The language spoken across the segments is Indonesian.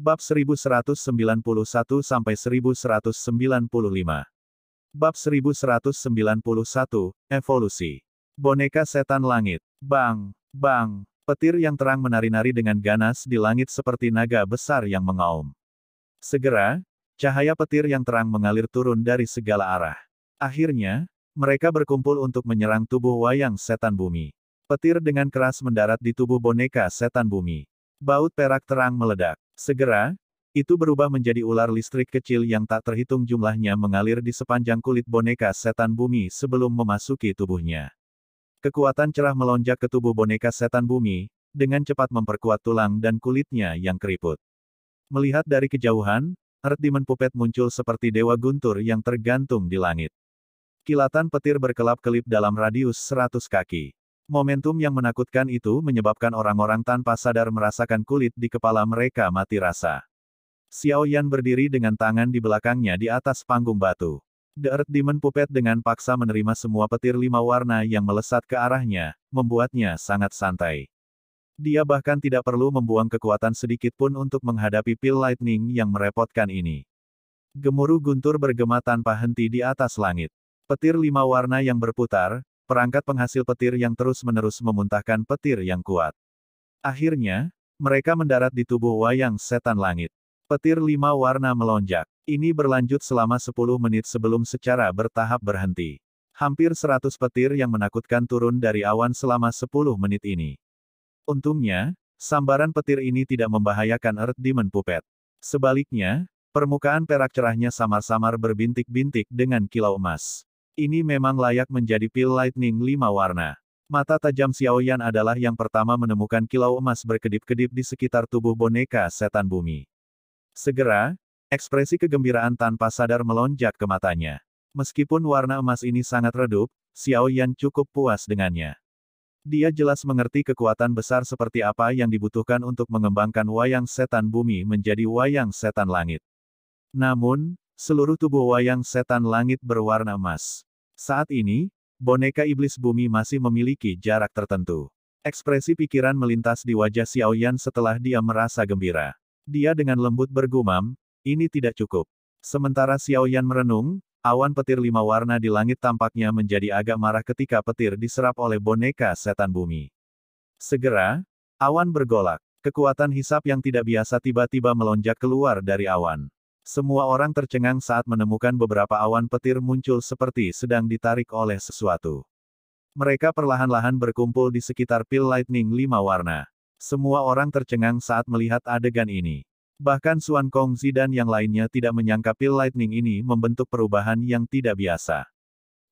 Bab 1191 sampai 1195. Bab 1191, Evolusi. Boneka Setan Langit. Bang, bang, petir yang terang menari-nari dengan ganas di langit seperti naga besar yang mengaum. Segera, cahaya petir yang terang mengalir turun dari segala arah. Akhirnya, mereka berkumpul untuk menyerang tubuh wayang setan bumi. Petir dengan keras mendarat di tubuh boneka setan bumi. Baut perak terang meledak. Segera, itu berubah menjadi ular listrik kecil yang tak terhitung jumlahnya mengalir di sepanjang kulit boneka setan bumi sebelum memasuki tubuhnya. Kekuatan cerah melonjak ke tubuh boneka setan bumi, dengan cepat memperkuat tulang dan kulitnya yang keriput. Melihat dari kejauhan, Earth Demon Puppet muncul seperti dewa guntur yang tergantung di langit. Kilatan petir berkelap-kelip dalam radius 100 kaki. Momentum yang menakutkan itu menyebabkan orang-orang tanpa sadar merasakan kulit di kepala mereka mati rasa. Xiao Yan berdiri dengan tangan di belakangnya di atas panggung batu. The Earth Demon Puppet dengan paksa menerima semua petir lima warna yang melesat ke arahnya, membuatnya sangat santai. Dia bahkan tidak perlu membuang kekuatan sedikit pun untuk menghadapi pil lightning yang merepotkan ini. Gemuruh guntur bergema tanpa henti di atas langit. Petir lima warna yang berputar, perangkat penghasil petir yang terus-menerus memuntahkan petir yang kuat. Akhirnya, mereka mendarat di tubuh wayang setan langit. Petir lima warna melonjak. Ini berlanjut selama 10 menit sebelum secara bertahap berhenti. Hampir 100 petir yang menakutkan turun dari awan selama 10 menit ini. Untungnya, sambaran petir ini tidak membahayakan Earth Demon Puppet. Sebaliknya, permukaan perak cerahnya samar-samar berbintik-bintik dengan kilau emas. Ini memang layak menjadi pil lightning lima warna. Mata tajam Xiao Yan adalah yang pertama menemukan kilau emas berkedip-kedip di sekitar tubuh boneka setan bumi. Segera, ekspresi kegembiraan tanpa sadar melonjak ke matanya. Meskipun warna emas ini sangat redup, Xiao Yan cukup puas dengannya. Dia jelas mengerti kekuatan besar seperti apa yang dibutuhkan untuk mengembangkan wayang setan bumi menjadi wayang setan langit. Namun, seluruh tubuh wayang setan langit berwarna emas. Saat ini, boneka iblis bumi masih memiliki jarak tertentu. Ekspresi pikiran melintas di wajah Xiaoyan setelah dia merasa gembira. Dia dengan lembut bergumam, ini tidak cukup. Sementara Xiaoyan merenung, awan petir lima warna di langit tampaknya menjadi agak marah ketika petir diserap oleh boneka setan bumi. Segera, awan bergolak. Kekuatan hisap yang tidak biasa tiba-tiba melonjak keluar dari awan. Semua orang tercengang saat menemukan beberapa awan petir muncul seperti sedang ditarik oleh sesuatu. Mereka perlahan-lahan berkumpul di sekitar pil lightning lima warna. Semua orang tercengang saat melihat adegan ini. Bahkan Suan Zi dan yang lainnya tidak menyangka pil lightning ini membentuk perubahan yang tidak biasa.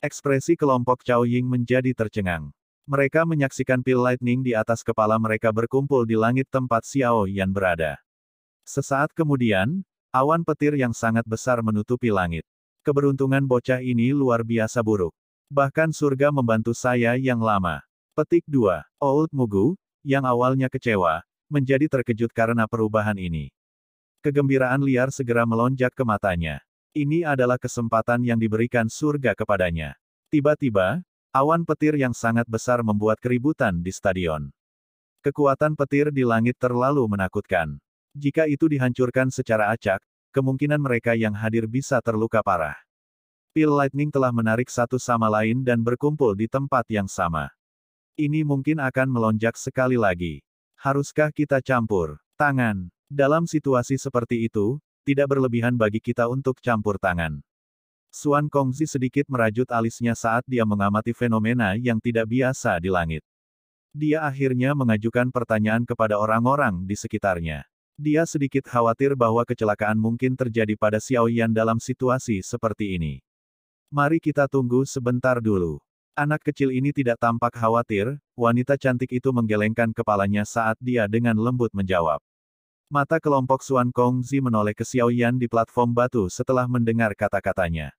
Ekspresi kelompok Chao Ying menjadi tercengang. Mereka menyaksikan pil lightning di atas kepala mereka berkumpul di langit tempat Xiao Yan berada. Sesaat kemudian, Awan petir yang sangat besar menutupi langit. Keberuntungan bocah ini luar biasa buruk. Bahkan surga membantu saya yang lama. Petik 2. Old Mugu, yang awalnya kecewa, menjadi terkejut karena perubahan ini. Kegembiraan liar segera melonjak ke matanya. Ini adalah kesempatan yang diberikan surga kepadanya. Tiba-tiba, awan petir yang sangat besar membuat keributan di stadion. Kekuatan petir di langit terlalu menakutkan. Jika itu dihancurkan secara acak, kemungkinan mereka yang hadir bisa terluka parah. Pil Lightning telah menarik satu sama lain dan berkumpul di tempat yang sama. Ini mungkin akan melonjak sekali lagi. Haruskah kita campur tangan? Dalam situasi seperti itu, tidak berlebihan bagi kita untuk campur tangan. Suan Kongzi sedikit merajut alisnya saat dia mengamati fenomena yang tidak biasa di langit. Dia akhirnya mengajukan pertanyaan kepada orang-orang di sekitarnya. Dia sedikit khawatir bahwa kecelakaan mungkin terjadi pada Xiao Yan dalam situasi seperti ini. Mari kita tunggu sebentar dulu. Anak kecil ini tidak tampak khawatir, wanita cantik itu menggelengkan kepalanya saat dia dengan lembut menjawab. Mata kelompok Suan Zi menoleh ke Xiao Yan di platform batu setelah mendengar kata-katanya.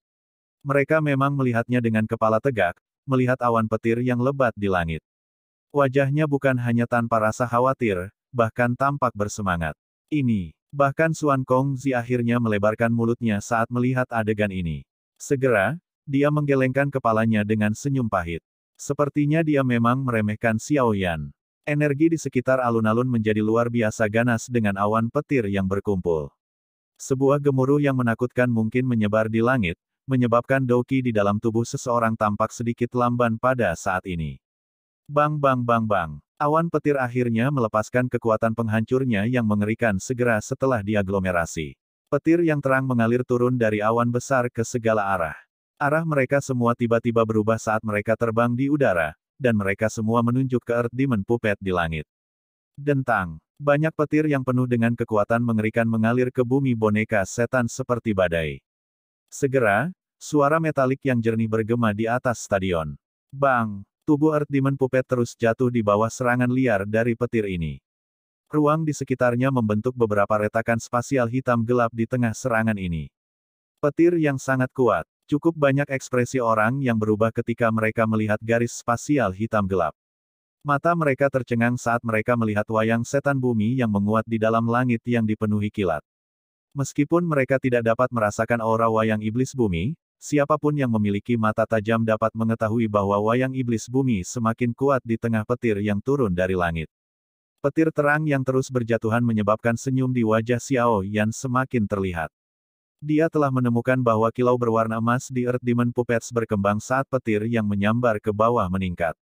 Mereka memang melihatnya dengan kepala tegak, melihat awan petir yang lebat di langit. Wajahnya bukan hanya tanpa rasa khawatir, bahkan tampak bersemangat ini. Bahkan Suan Kong Zi akhirnya melebarkan mulutnya saat melihat adegan ini. Segera, dia menggelengkan kepalanya dengan senyum pahit. Sepertinya dia memang meremehkan Xiao Yan. Energi di sekitar alun-alun menjadi luar biasa ganas dengan awan petir yang berkumpul. Sebuah gemuruh yang menakutkan mungkin menyebar di langit, menyebabkan Doki di dalam tubuh seseorang tampak sedikit lamban pada saat ini. Bang bang bang bang. Awan petir akhirnya melepaskan kekuatan penghancurnya yang mengerikan segera setelah diaglomerasi. Petir yang terang mengalir turun dari awan besar ke segala arah. Arah mereka semua tiba-tiba berubah saat mereka terbang di udara, dan mereka semua menunjuk ke Earth Demon Puppet di langit. Dentang. Banyak petir yang penuh dengan kekuatan mengerikan mengalir ke bumi boneka setan seperti badai. Segera, suara metalik yang jernih bergema di atas stadion. Bang! Tubuh Earth Demon Puppet terus jatuh di bawah serangan liar dari petir ini. Ruang di sekitarnya membentuk beberapa retakan spasial hitam gelap di tengah serangan ini. Petir yang sangat kuat. Cukup banyak ekspresi orang yang berubah ketika mereka melihat garis spasial hitam gelap. Mata mereka tercengang saat mereka melihat wayang setan bumi yang menguat di dalam langit yang dipenuhi kilat. Meskipun mereka tidak dapat merasakan aura wayang iblis bumi, Siapapun yang memiliki mata tajam dapat mengetahui bahwa wayang iblis bumi semakin kuat di tengah petir yang turun dari langit. Petir terang yang terus berjatuhan menyebabkan senyum di wajah Xiao Yan semakin terlihat. Dia telah menemukan bahwa kilau berwarna emas di Earth Demon Puppets berkembang saat petir yang menyambar ke bawah meningkat.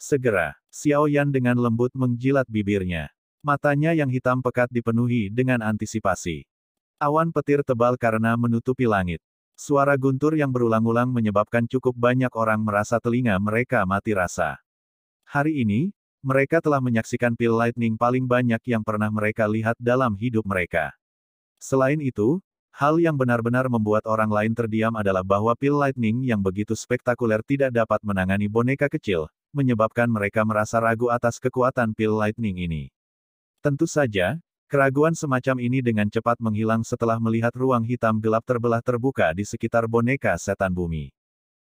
Segera, Xiao Yan dengan lembut menjilat bibirnya. Matanya yang hitam pekat dipenuhi dengan antisipasi. Awan petir tebal karena menutupi langit. Suara guntur yang berulang-ulang menyebabkan cukup banyak orang merasa telinga mereka mati rasa. Hari ini, mereka telah menyaksikan pil lightning paling banyak yang pernah mereka lihat dalam hidup mereka. Selain itu, hal yang benar-benar membuat orang lain terdiam adalah bahwa pil lightning yang begitu spektakuler tidak dapat menangani boneka kecil, menyebabkan mereka merasa ragu atas kekuatan pil lightning ini. Tentu saja, Keraguan semacam ini dengan cepat menghilang setelah melihat ruang hitam gelap terbelah terbuka di sekitar boneka setan bumi.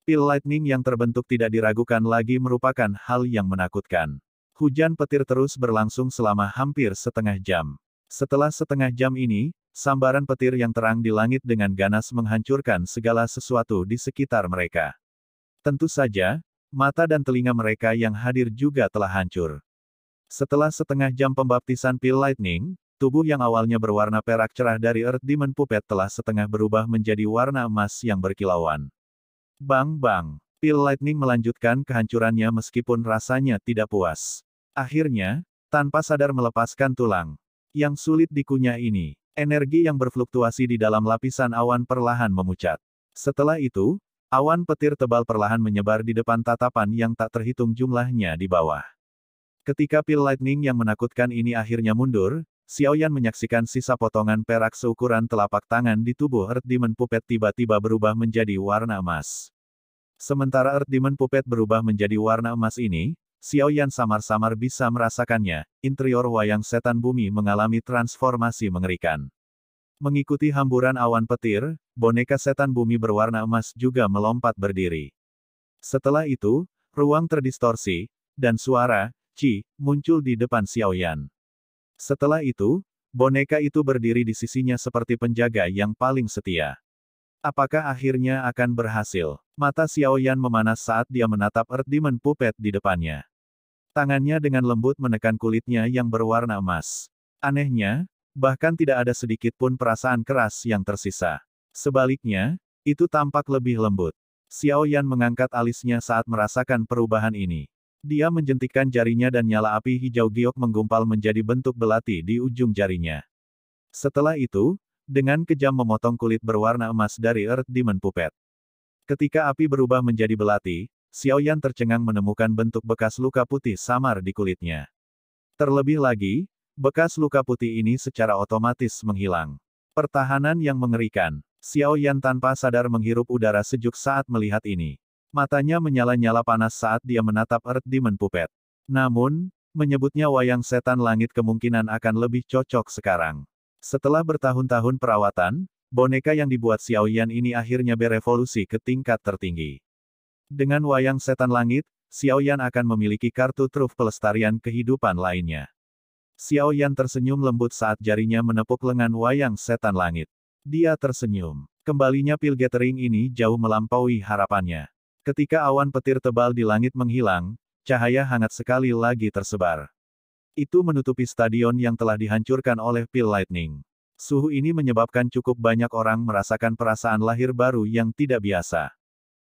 Pil lightning yang terbentuk tidak diragukan lagi merupakan hal yang menakutkan. Hujan petir terus berlangsung selama hampir setengah jam. Setelah setengah jam ini, sambaran petir yang terang di langit dengan ganas menghancurkan segala sesuatu di sekitar mereka. Tentu saja, mata dan telinga mereka yang hadir juga telah hancur. Setelah setengah jam pembaptisan pil lightning, Tubuh yang awalnya berwarna perak cerah dari Earth Demon Puppet telah setengah berubah menjadi warna emas yang berkilauan. Bang bang! Pil Lightning melanjutkan kehancurannya meskipun rasanya tidak puas. Akhirnya, tanpa sadar melepaskan tulang. Yang sulit dikunyah ini, energi yang berfluktuasi di dalam lapisan awan perlahan memucat. Setelah itu, awan petir tebal perlahan menyebar di depan tatapan yang tak terhitung jumlahnya di bawah. Ketika pil lightning yang menakutkan ini akhirnya mundur, Xiaoyan menyaksikan sisa potongan perak seukuran telapak tangan di tubuh Earth Demon Puppet tiba-tiba berubah menjadi warna emas. Sementara Earth Demon Puppet berubah menjadi warna emas ini, Xiaoyan samar-samar bisa merasakannya, interior wayang setan bumi mengalami transformasi mengerikan. Mengikuti hamburan awan petir, boneka setan bumi berwarna emas juga melompat berdiri. Setelah itu, ruang terdistorsi, dan suara, Ci, muncul di depan Xiaoyan. Setelah itu, boneka itu berdiri di sisinya seperti penjaga yang paling setia. Apakah akhirnya akan berhasil? Mata Xiao Yan memanas saat dia menatap Earth Demon Puppet di depannya. Tangannya dengan lembut menekan kulitnya yang berwarna emas. Anehnya, bahkan tidak ada sedikit pun perasaan keras yang tersisa. Sebaliknya, itu tampak lebih lembut. Xiao Yan mengangkat alisnya saat merasakan perubahan ini. Dia menjentikkan jarinya dan nyala api hijau giok menggumpal menjadi bentuk belati di ujung jarinya. Setelah itu, dengan kejam memotong kulit berwarna emas dari Earth Demon Puppet. Ketika api berubah menjadi belati, Xiao Yan tercengang menemukan bentuk bekas luka putih samar di kulitnya. Terlebih lagi, bekas luka putih ini secara otomatis menghilang. Pertahanan yang mengerikan, Xiao Yan tanpa sadar menghirup udara sejuk saat melihat ini. Matanya menyala-nyala panas saat dia menatap Earth Demon Puppet. Namun, menyebutnya wayang setan langit kemungkinan akan lebih cocok sekarang. Setelah bertahun-tahun perawatan, boneka yang dibuat Xiao Yan ini akhirnya berevolusi ke tingkat tertinggi. Dengan wayang setan langit, Xiao Yan akan memiliki kartu truf pelestarian kehidupan lainnya. Xiao Yan tersenyum lembut saat jarinya menepuk lengan wayang setan langit. Dia tersenyum. Kembalinya pil gathering ini jauh melampaui harapannya. Ketika awan petir tebal di langit menghilang, cahaya hangat sekali lagi tersebar. Itu menutupi stadion yang telah dihancurkan oleh pil lightning. Suhu ini menyebabkan cukup banyak orang merasakan perasaan lahir baru yang tidak biasa.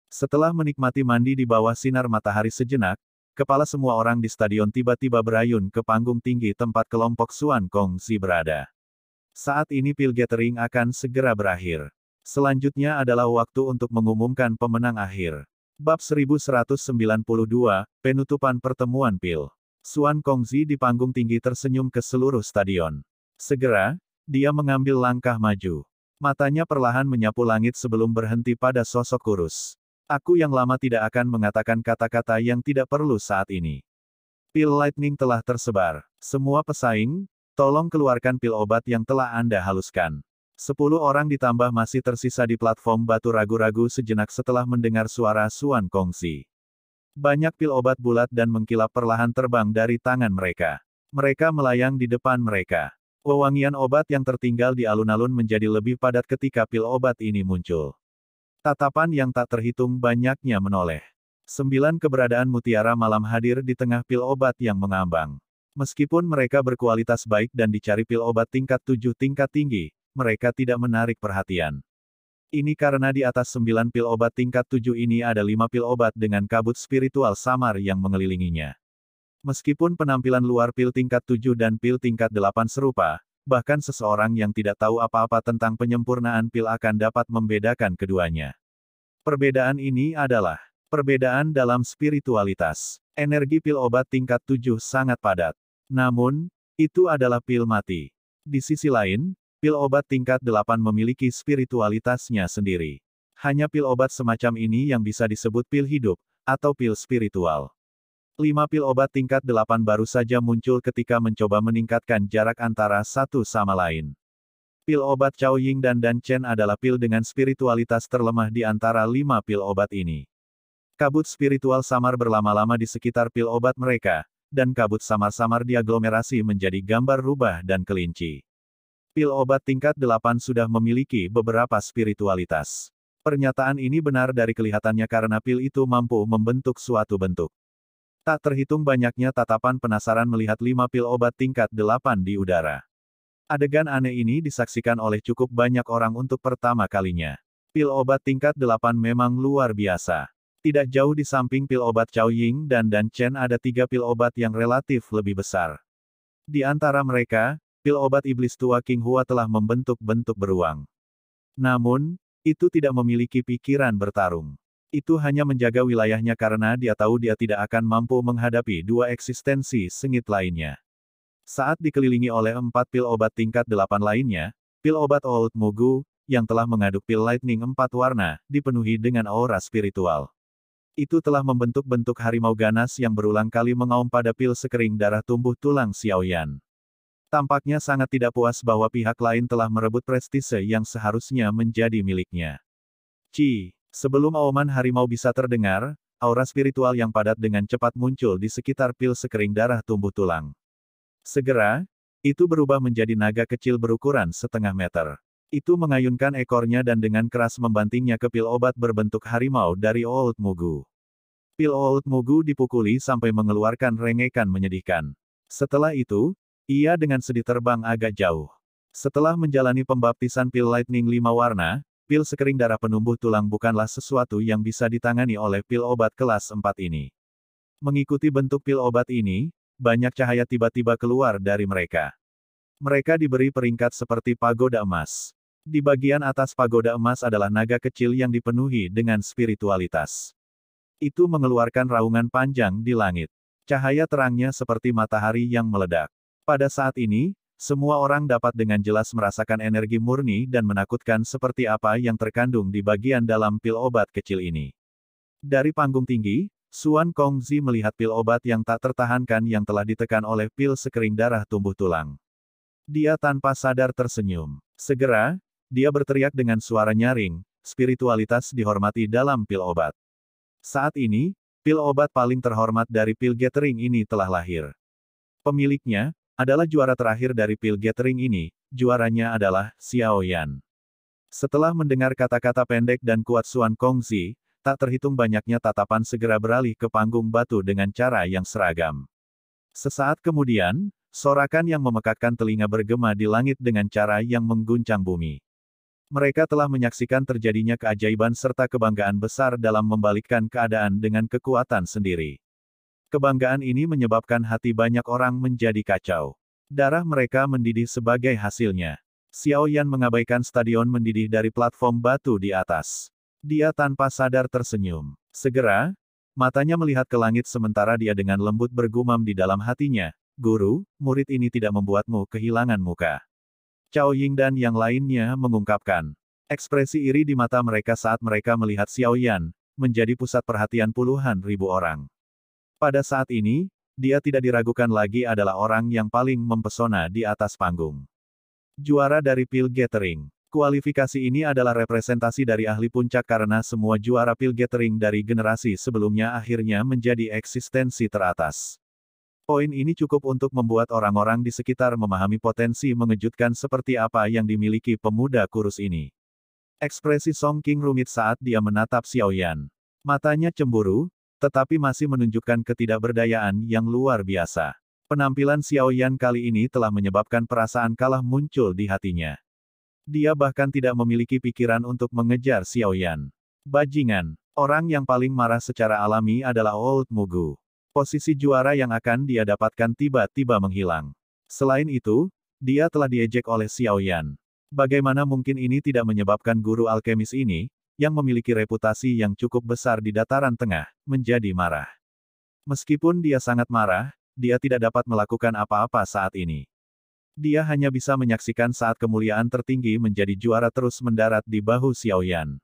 Setelah menikmati mandi di bawah sinar matahari sejenak, kepala semua orang di stadion tiba-tiba berayun ke panggung tinggi tempat kelompok Suan Si berada. Saat ini pil gathering akan segera berakhir. Selanjutnya adalah waktu untuk mengumumkan pemenang akhir. Bab 1192, Penutupan Pertemuan Pil. Suan Kongzi di panggung tinggi tersenyum ke seluruh stadion. Segera, dia mengambil langkah maju. Matanya perlahan menyapu langit sebelum berhenti pada sosok kurus. Aku yang lama tidak akan mengatakan kata-kata yang tidak perlu saat ini. Pil Lightning telah tersebar. Semua pesaing, tolong keluarkan pil obat yang telah Anda haluskan. Sepuluh orang ditambah masih tersisa di platform batu ragu-ragu sejenak setelah mendengar suara Suan Kongsi. Banyak pil obat bulat dan mengkilap perlahan terbang dari tangan mereka. Mereka melayang di depan mereka. Wewangian obat yang tertinggal di alun-alun menjadi lebih padat ketika pil obat ini muncul. Tatapan yang tak terhitung banyaknya menoleh. Sembilan keberadaan mutiara malam hadir di tengah pil obat yang mengambang. Meskipun mereka berkualitas baik dan dicari pil obat tingkat tujuh tingkat tinggi, mereka tidak menarik perhatian. Ini karena di atas sembilan pil obat tingkat tujuh ini ada lima pil obat dengan kabut spiritual samar yang mengelilinginya. Meskipun penampilan luar pil tingkat tujuh dan pil tingkat delapan serupa, bahkan seseorang yang tidak tahu apa-apa tentang penyempurnaan pil akan dapat membedakan keduanya. Perbedaan ini adalah perbedaan dalam spiritualitas. Energi pil obat tingkat tujuh sangat padat. Namun, itu adalah pil mati. Di sisi lain, Pil obat tingkat 8 memiliki spiritualitasnya sendiri. Hanya pil obat semacam ini yang bisa disebut pil hidup, atau pil spiritual. Lima pil obat tingkat 8 baru saja muncul ketika mencoba meningkatkan jarak antara satu sama lain. Pil obat Chao Ying dan Dan Chen adalah pil dengan spiritualitas terlemah di antara lima pil obat ini. Kabut spiritual samar berlama-lama di sekitar pil obat mereka, dan kabut samar-samar diaglomerasi menjadi gambar rubah dan kelinci. Pil obat tingkat 8 sudah memiliki beberapa spiritualitas. Pernyataan ini benar dari kelihatannya karena pil itu mampu membentuk suatu bentuk. Tak terhitung banyaknya tatapan penasaran melihat lima pil obat tingkat 8 di udara. Adegan aneh ini disaksikan oleh cukup banyak orang untuk pertama kalinya. Pil obat tingkat 8 memang luar biasa. Tidak jauh di samping pil obat Chao Ying dan Dan Chen ada tiga pil obat yang relatif lebih besar. Di antara mereka, pil obat iblis tua King Hua telah membentuk bentuk beruang. Namun, itu tidak memiliki pikiran bertarung. Itu hanya menjaga wilayahnya karena dia tahu dia tidak akan mampu menghadapi dua eksistensi sengit lainnya. Saat dikelilingi oleh empat pil obat tingkat delapan lainnya, pil obat Old Mugu, yang telah mengaduk pil lightning empat warna, dipenuhi dengan aura spiritual. Itu telah membentuk bentuk harimau ganas yang berulang kali mengaum pada pil sekering darah tumbuh tulang Xiaoyan. Tampaknya sangat tidak puas bahwa pihak lain telah merebut prestise yang seharusnya menjadi miliknya. Ci, sebelum auman harimau bisa terdengar, aura spiritual yang padat dengan cepat muncul di sekitar pil sekering darah tumbuh tulang. Segera, itu berubah menjadi naga kecil berukuran setengah meter. Itu mengayunkan ekornya dan dengan keras membantingnya ke pil obat berbentuk harimau dari Old Mugu. Pil Old Mugu dipukuli sampai mengeluarkan rengekan menyedihkan. Setelah itu, ia dengan sedih terbang agak jauh. Setelah menjalani pembaptisan pil lightning lima warna, pil sekering darah penumbuh tulang bukanlah sesuatu yang bisa ditangani oleh pil obat kelas 4 ini. Mengikuti bentuk pil obat ini, banyak cahaya tiba-tiba keluar dari mereka. Mereka diberi peringkat seperti pagoda emas. Di bagian atas pagoda emas adalah naga kecil yang dipenuhi dengan spiritualitas. Itu mengeluarkan raungan panjang di langit. Cahaya terangnya seperti matahari yang meledak. Pada saat ini, semua orang dapat dengan jelas merasakan energi murni dan menakutkan seperti apa yang terkandung di bagian dalam pil obat kecil ini. Dari panggung tinggi, Suan Kongzi melihat pil obat yang tak tertahankan yang telah ditekan oleh pil sekering darah tumbuh tulang. Dia tanpa sadar tersenyum. Segera, dia berteriak dengan suara nyaring, spiritualitas dihormati dalam pil obat. Saat ini, pil obat paling terhormat dari pil gathering ini telah lahir. Pemiliknya, adalah juara terakhir dari Pil Gathering ini, juaranya adalah Xiao Yan. Setelah mendengar kata-kata pendek dan kuat Suan Kongzi, tak terhitung banyaknya tatapan segera beralih ke panggung batu dengan cara yang seragam. Sesaat kemudian, sorakan yang memekakkan telinga bergema di langit dengan cara yang mengguncang bumi. Mereka telah menyaksikan terjadinya keajaiban serta kebanggaan besar dalam membalikkan keadaan dengan kekuatan sendiri. Kebanggaan ini menyebabkan hati banyak orang menjadi kacau. Darah mereka mendidih sebagai hasilnya. Xiao Yan mengabaikan stadion mendidih dari platform batu di atas. Dia tanpa sadar tersenyum. Segera, matanya melihat ke langit sementara dia dengan lembut bergumam di dalam hatinya, Guru, murid ini tidak membuatmu kehilangan muka. Cao Ying dan yang lainnya mengungkapkan. Ekspresi iri di mata mereka saat mereka melihat Xiao Yan, menjadi pusat perhatian puluhan ribu orang. Pada saat ini, dia tidak diragukan lagi adalah orang yang paling mempesona di atas panggung. Juara dari Pil Gathering. Kualifikasi ini adalah representasi dari ahli puncak karena semua juara Pil Gathering dari generasi sebelumnya akhirnya menjadi eksistensi teratas. Poin ini cukup untuk membuat orang-orang di sekitar memahami potensi mengejutkan seperti apa yang dimiliki pemuda kurus ini. Ekspresi Song King rumit saat dia menatap Xiao Yan. Matanya cemburu, tetapi masih menunjukkan ketidakberdayaan yang luar biasa. Penampilan Xiao Yan kali ini telah menyebabkan perasaan kalah muncul di hatinya. Dia bahkan tidak memiliki pikiran untuk mengejar Xiao Yan. Bajingan, orang yang paling marah secara alami adalah Old Mugu. Posisi juara yang akan dia dapatkan tiba-tiba menghilang. Selain itu, dia telah diejek oleh Xiao Yan. Bagaimana mungkin ini tidak menyebabkan guru alkemis ini, yang memiliki reputasi yang cukup besar di dataran tengah, menjadi marah. Meskipun dia sangat marah, dia tidak dapat melakukan apa-apa saat ini. Dia hanya bisa menyaksikan saat kemuliaan tertinggi menjadi juara terus mendarat di bahu Xiaoyan.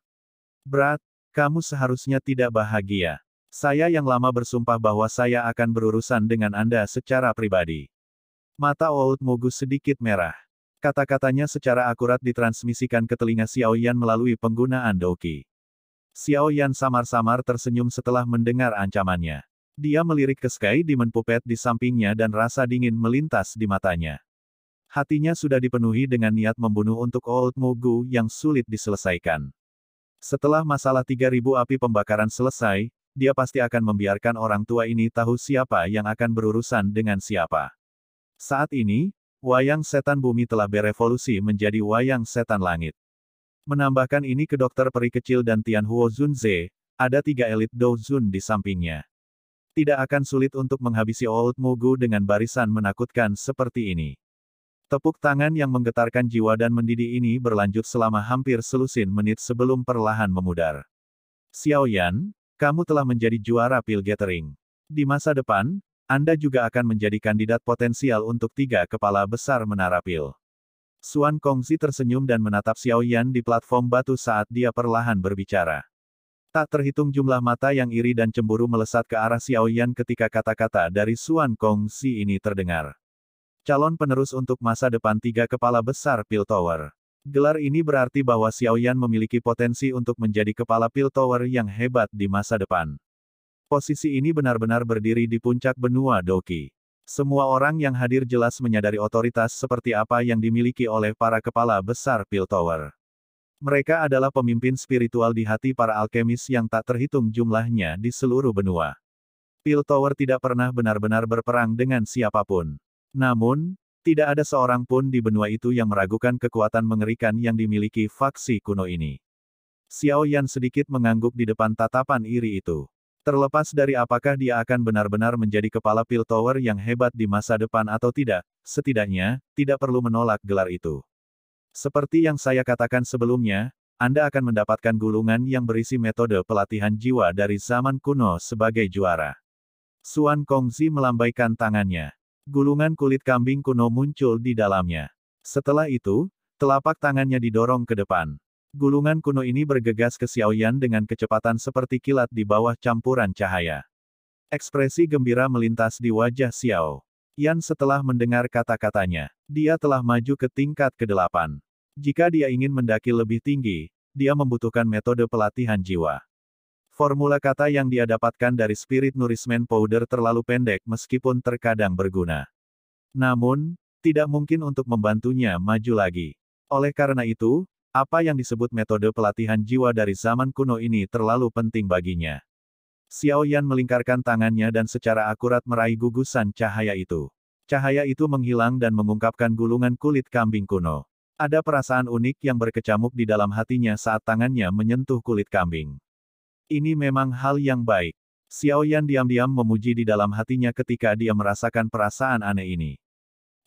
Berat, kamu seharusnya tidak bahagia. Saya yang lama bersumpah bahwa saya akan berurusan dengan Anda secara pribadi. Mata Old Mugu sedikit merah. Kata-katanya secara akurat ditransmisikan ke telinga Xiao Yan melalui penggunaan Xiao Yan samar-samar tersenyum setelah mendengar ancamannya. Dia melirik ke Sky Demon Puppet di sampingnya dan rasa dingin melintas di matanya. Hatinya sudah dipenuhi dengan niat membunuh untuk Old Mugu yang sulit diselesaikan. Setelah masalah 3000 api pembakaran selesai, dia pasti akan membiarkan orang tua ini tahu siapa yang akan berurusan dengan siapa. Saat ini, Wayang setan bumi telah berevolusi menjadi wayang setan langit. Menambahkan ini ke dokter peri kecil dan Huo Zunze, ada tiga elit Douzun di sampingnya. Tidak akan sulit untuk menghabisi Old Mugu dengan barisan menakutkan seperti ini. Tepuk tangan yang menggetarkan jiwa dan mendidih ini berlanjut selama hampir selusin menit sebelum perlahan memudar. Xiao Yan, kamu telah menjadi juara pil gathering. Di masa depan, anda juga akan menjadi kandidat potensial untuk tiga kepala besar menara pil. Suan Kongzi tersenyum dan menatap Xiao Yan di platform batu saat dia perlahan berbicara. Tak terhitung jumlah mata yang iri dan cemburu melesat ke arah Xiao Yan ketika kata-kata dari Suan Kongzi ini terdengar. Calon penerus untuk masa depan tiga kepala besar Pil Tower. Gelar ini berarti bahwa Xiao Yan memiliki potensi untuk menjadi kepala Pil Tower yang hebat di masa depan. Posisi ini benar-benar berdiri di puncak benua Doki. Semua orang yang hadir jelas menyadari otoritas seperti apa yang dimiliki oleh para kepala besar Piltower. Mereka adalah pemimpin spiritual di hati para alkemis yang tak terhitung jumlahnya di seluruh benua. Piltower tidak pernah benar-benar berperang dengan siapapun. Namun, tidak ada seorang pun di benua itu yang meragukan kekuatan mengerikan yang dimiliki faksi kuno ini. Xiao Yan sedikit mengangguk di depan tatapan iri itu. Terlepas dari apakah dia akan benar-benar menjadi kepala Pil Tower yang hebat di masa depan atau tidak, setidaknya, tidak perlu menolak gelar itu. Seperti yang saya katakan sebelumnya, Anda akan mendapatkan gulungan yang berisi metode pelatihan jiwa dari zaman kuno sebagai juara. Suan Kongzi melambaikan tangannya. Gulungan kulit kambing kuno muncul di dalamnya. Setelah itu, telapak tangannya didorong ke depan. Gulungan kuno ini bergegas ke Xiaoyan dengan kecepatan seperti kilat di bawah campuran cahaya. Ekspresi gembira melintas di wajah Xiao. Yan setelah mendengar kata-katanya, dia telah maju ke tingkat ke-8. Jika dia ingin mendaki lebih tinggi, dia membutuhkan metode pelatihan jiwa. Formula kata yang dia dapatkan dari Spirit Nourishment Powder terlalu pendek meskipun terkadang berguna. Namun, tidak mungkin untuk membantunya maju lagi. Oleh karena itu, apa yang disebut metode pelatihan jiwa dari zaman kuno ini terlalu penting baginya. Xiao Yan melingkarkan tangannya dan secara akurat meraih gugusan cahaya itu. Cahaya itu menghilang dan mengungkapkan gulungan kulit kambing kuno. Ada perasaan unik yang berkecamuk di dalam hatinya saat tangannya menyentuh kulit kambing. Ini memang hal yang baik. Xiao Yan diam-diam memuji di dalam hatinya ketika dia merasakan perasaan aneh ini.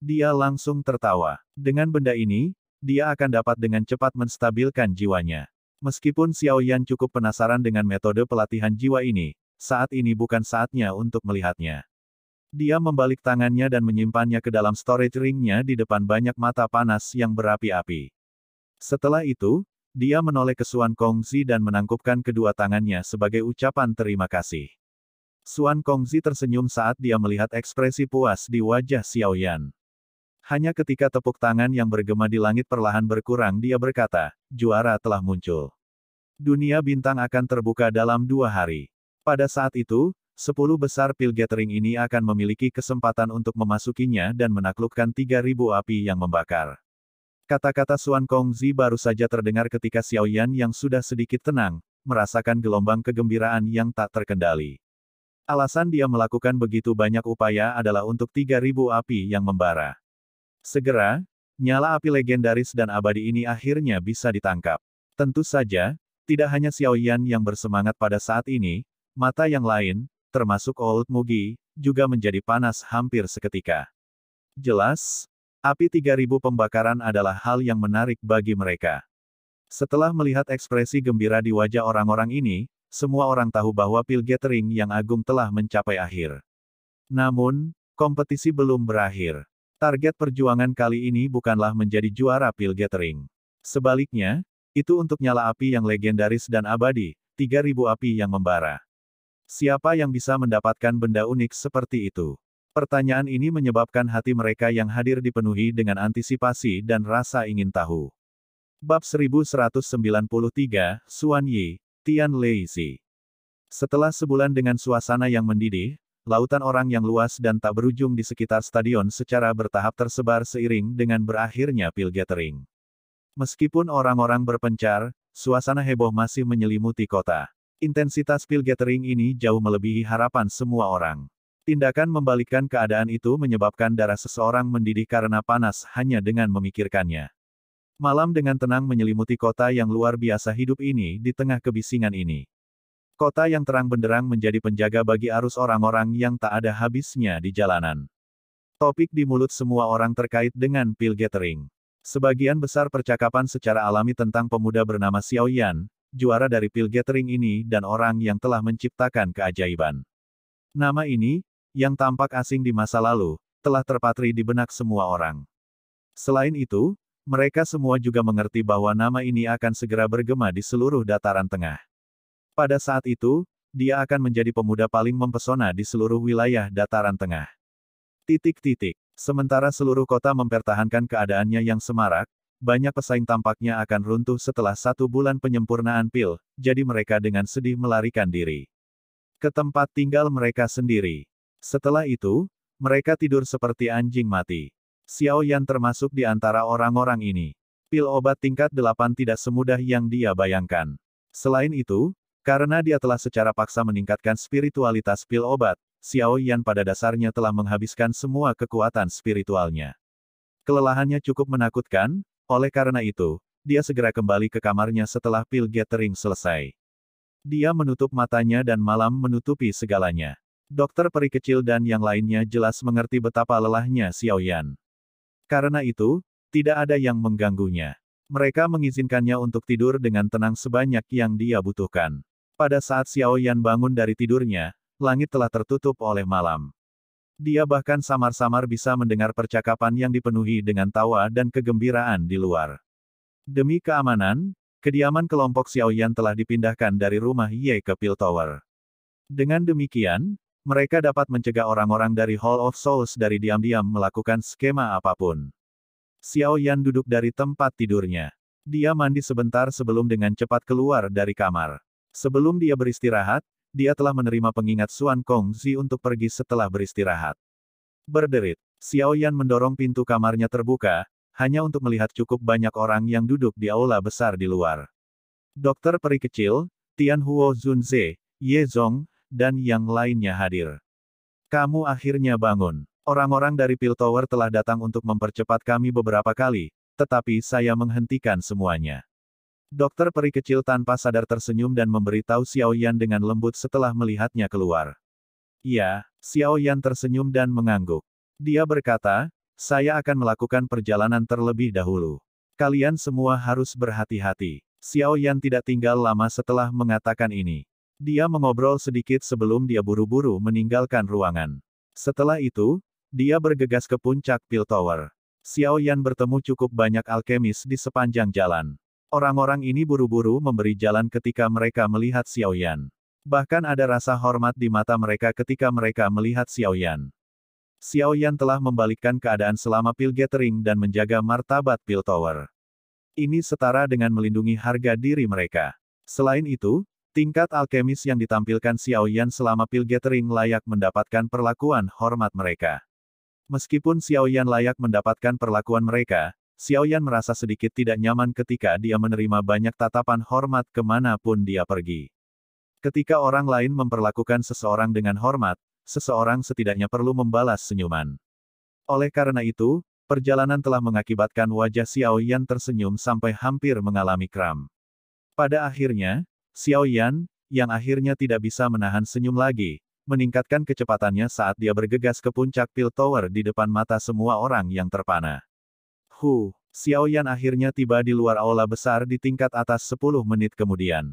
Dia langsung tertawa. Dengan benda ini, dia akan dapat dengan cepat menstabilkan jiwanya. Meskipun Xiao Yan cukup penasaran dengan metode pelatihan jiwa ini, saat ini bukan saatnya untuk melihatnya. Dia membalik tangannya dan menyimpannya ke dalam storage ringnya di depan banyak mata panas yang berapi-api. Setelah itu, dia menoleh ke Suan Kongzi dan menangkupkan kedua tangannya sebagai ucapan terima kasih. Suan Kongzi tersenyum saat dia melihat ekspresi puas di wajah Xiao Yan. Hanya ketika tepuk tangan yang bergema di langit perlahan berkurang dia berkata, juara telah muncul. Dunia bintang akan terbuka dalam dua hari. Pada saat itu, sepuluh besar pil gathering ini akan memiliki kesempatan untuk memasukinya dan menaklukkan tiga ribu api yang membakar. Kata-kata Suan Kongzi baru saja terdengar ketika Xiao Yan yang sudah sedikit tenang, merasakan gelombang kegembiraan yang tak terkendali. Alasan dia melakukan begitu banyak upaya adalah untuk tiga ribu api yang membara. Segera, nyala api legendaris dan abadi ini akhirnya bisa ditangkap. Tentu saja, tidak hanya Xiao Yan yang bersemangat pada saat ini, mata yang lain, termasuk Old Mugi, juga menjadi panas hampir seketika. Jelas, api 3000 pembakaran adalah hal yang menarik bagi mereka. Setelah melihat ekspresi gembira di wajah orang-orang ini, semua orang tahu bahwa pil gathering yang agung telah mencapai akhir. Namun, kompetisi belum berakhir. Target perjuangan kali ini bukanlah menjadi juara Pil Gathering. Sebaliknya, itu untuk nyala api yang legendaris dan abadi, 3000 api yang membara. Siapa yang bisa mendapatkan benda unik seperti itu? Pertanyaan ini menyebabkan hati mereka yang hadir dipenuhi dengan antisipasi dan rasa ingin tahu. Bab 1193, Suan Yi, Tian Lei Setelah sebulan dengan suasana yang mendidih, lautan orang yang luas dan tak berujung di sekitar stadion secara bertahap tersebar seiring dengan berakhirnya pil Meskipun orang-orang berpencar, suasana heboh masih menyelimuti kota. Intensitas pil ini jauh melebihi harapan semua orang. Tindakan membalikkan keadaan itu menyebabkan darah seseorang mendidih karena panas hanya dengan memikirkannya. Malam dengan tenang menyelimuti kota yang luar biasa hidup ini di tengah kebisingan ini. Kota yang terang benderang menjadi penjaga bagi arus orang-orang yang tak ada habisnya di jalanan. Topik di mulut semua orang terkait dengan pil gathering. Sebagian besar percakapan secara alami tentang pemuda bernama Xiao Yan, juara dari pil gathering ini dan orang yang telah menciptakan keajaiban. Nama ini, yang tampak asing di masa lalu, telah terpatri di benak semua orang. Selain itu, mereka semua juga mengerti bahwa nama ini akan segera bergema di seluruh dataran tengah. Pada saat itu, dia akan menjadi pemuda paling mempesona di seluruh wilayah dataran tengah. Titik-titik. Sementara seluruh kota mempertahankan keadaannya yang semarak, banyak pesaing tampaknya akan runtuh setelah satu bulan penyempurnaan pil, jadi mereka dengan sedih melarikan diri. Ke tempat tinggal mereka sendiri. Setelah itu, mereka tidur seperti anjing mati. Xiao Yan termasuk di antara orang-orang ini. Pil obat tingkat 8 tidak semudah yang dia bayangkan. Selain itu, karena dia telah secara paksa meningkatkan spiritualitas pil obat, Xiao Yan pada dasarnya telah menghabiskan semua kekuatan spiritualnya. Kelelahannya cukup menakutkan, oleh karena itu, dia segera kembali ke kamarnya setelah pil gathering selesai. Dia menutup matanya dan malam menutupi segalanya. Dokter peri kecil dan yang lainnya jelas mengerti betapa lelahnya Xiao Yan. Karena itu, tidak ada yang mengganggunya. Mereka mengizinkannya untuk tidur dengan tenang sebanyak yang dia butuhkan. Pada saat Xiao Yan bangun dari tidurnya, langit telah tertutup oleh malam. Dia bahkan samar-samar bisa mendengar percakapan yang dipenuhi dengan tawa dan kegembiraan di luar. Demi keamanan, kediaman kelompok Xiao Yan telah dipindahkan dari rumah Ye ke Pill Tower. Dengan demikian, mereka dapat mencegah orang-orang dari Hall of Souls dari diam-diam melakukan skema apapun. Xiao Yan duduk dari tempat tidurnya. Dia mandi sebentar sebelum dengan cepat keluar dari kamar. Sebelum dia beristirahat, dia telah menerima pengingat Xuan Zi untuk pergi setelah beristirahat. Berderit, Xiao Yan mendorong pintu kamarnya terbuka, hanya untuk melihat cukup banyak orang yang duduk di aula besar di luar. Dokter peri kecil, Tian Huo Zunze, Ye Zong, dan yang lainnya hadir. Kamu akhirnya bangun. Orang-orang dari Pil Tower telah datang untuk mempercepat kami beberapa kali, tetapi saya menghentikan semuanya. Dokter peri kecil tanpa sadar tersenyum dan memberitahu Xiao Yan dengan lembut setelah melihatnya keluar. Ya, Xiao Yan tersenyum dan mengangguk. Dia berkata, saya akan melakukan perjalanan terlebih dahulu. Kalian semua harus berhati-hati. Xiao Yan tidak tinggal lama setelah mengatakan ini. Dia mengobrol sedikit sebelum dia buru-buru meninggalkan ruangan. Setelah itu, dia bergegas ke puncak Pil Tower. Xiao Yan bertemu cukup banyak alkemis di sepanjang jalan. Orang-orang ini buru-buru memberi jalan ketika mereka melihat Xiao Yan. Bahkan ada rasa hormat di mata mereka ketika mereka melihat Xiao Yan. Xiao Yan telah membalikkan keadaan selama Pil Gathering dan menjaga martabat Pil Tower. Ini setara dengan melindungi harga diri mereka. Selain itu, tingkat alkemis yang ditampilkan Xiao Yan selama Pil Gathering layak mendapatkan perlakuan hormat mereka. Meskipun Xiao Yan layak mendapatkan perlakuan mereka, Xiaoyan merasa sedikit tidak nyaman ketika dia menerima banyak tatapan hormat kemanapun dia pergi. Ketika orang lain memperlakukan seseorang dengan hormat, seseorang setidaknya perlu membalas senyuman. Oleh karena itu, perjalanan telah mengakibatkan wajah Xiaoyan tersenyum sampai hampir mengalami kram. Pada akhirnya, Xiaoyan, yang akhirnya tidak bisa menahan senyum lagi, meningkatkan kecepatannya saat dia bergegas ke puncak Pil Tower di depan mata semua orang yang terpana. Hu, Xiao Yan akhirnya tiba di luar aula besar di tingkat atas 10 menit kemudian.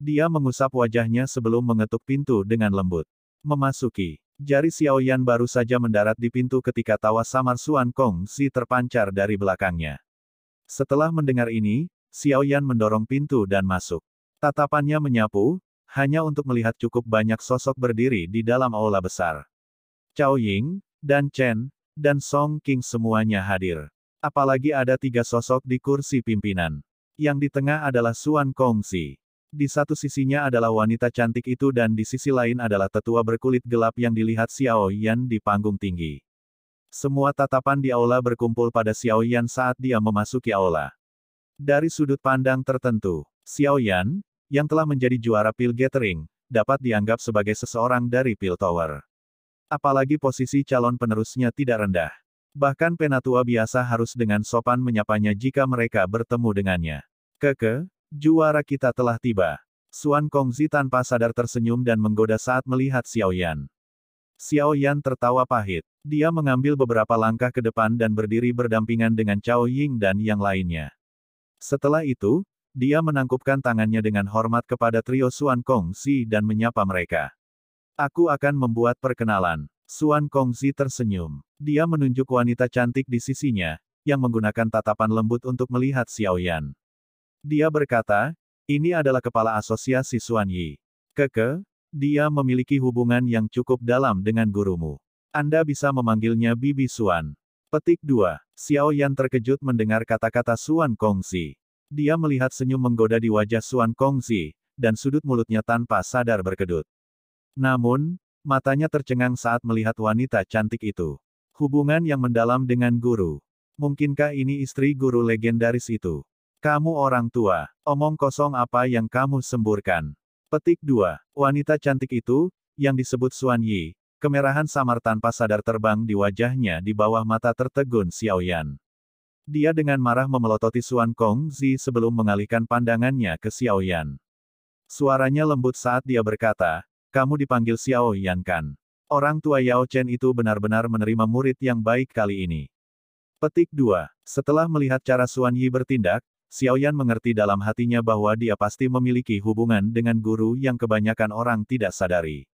Dia mengusap wajahnya sebelum mengetuk pintu dengan lembut. Memasuki, jari Xiao Yan baru saja mendarat di pintu ketika tawa samar Suan Kong Si terpancar dari belakangnya. Setelah mendengar ini, Xiao Yan mendorong pintu dan masuk. Tatapannya menyapu, hanya untuk melihat cukup banyak sosok berdiri di dalam aula besar. Cao Ying, dan Chen, dan Song King semuanya hadir. Apalagi ada tiga sosok di kursi pimpinan. Yang di tengah adalah Suan Kongsi. Di satu sisinya adalah wanita cantik itu dan di sisi lain adalah tetua berkulit gelap yang dilihat Xiao Yan di panggung tinggi. Semua tatapan di aula berkumpul pada Xiao Yan saat dia memasuki aula. Dari sudut pandang tertentu, Xiao Yan, yang telah menjadi juara Pil Gathering, dapat dianggap sebagai seseorang dari Pil Tower. Apalagi posisi calon penerusnya tidak rendah. Bahkan penatua biasa harus dengan sopan menyapanya jika mereka bertemu dengannya. Keke, juara kita telah tiba. Suan Kongzi tanpa sadar tersenyum dan menggoda saat melihat Xiao Yan. Xiao Yan tertawa pahit. Dia mengambil beberapa langkah ke depan dan berdiri berdampingan dengan Cao Ying dan yang lainnya. Setelah itu, dia menangkupkan tangannya dengan hormat kepada trio Suan Kongzi dan menyapa mereka. Aku akan membuat perkenalan. Suan Kongzi tersenyum. Dia menunjuk wanita cantik di sisinya, yang menggunakan tatapan lembut untuk melihat Xiao Yan. Dia berkata, ini adalah kepala asosiasi Xuan Yi. Keke, dia memiliki hubungan yang cukup dalam dengan gurumu. Anda bisa memanggilnya Bibi Suan. Petik 2. Yan terkejut mendengar kata-kata Xuan Kongsi. Dia melihat senyum menggoda di wajah Xuan Kongsi, dan sudut mulutnya tanpa sadar berkedut. Namun, matanya tercengang saat melihat wanita cantik itu. Hubungan yang mendalam dengan guru. Mungkinkah ini istri guru legendaris itu? Kamu orang tua. Omong kosong apa yang kamu semburkan. Petik 2. Wanita cantik itu, yang disebut Suan Yi, kemerahan samar tanpa sadar terbang di wajahnya di bawah mata tertegun Xiao Yan. Dia dengan marah memelototi Suan Kong Zi sebelum mengalihkan pandangannya ke Xiao Yan. Suaranya lembut saat dia berkata, kamu dipanggil Xiao Yan kan? Orang tua Yao Chen itu benar-benar menerima murid yang baik kali ini. Petik 2. Setelah melihat cara Suan Yi bertindak, Xiao Yan mengerti dalam hatinya bahwa dia pasti memiliki hubungan dengan guru yang kebanyakan orang tidak sadari.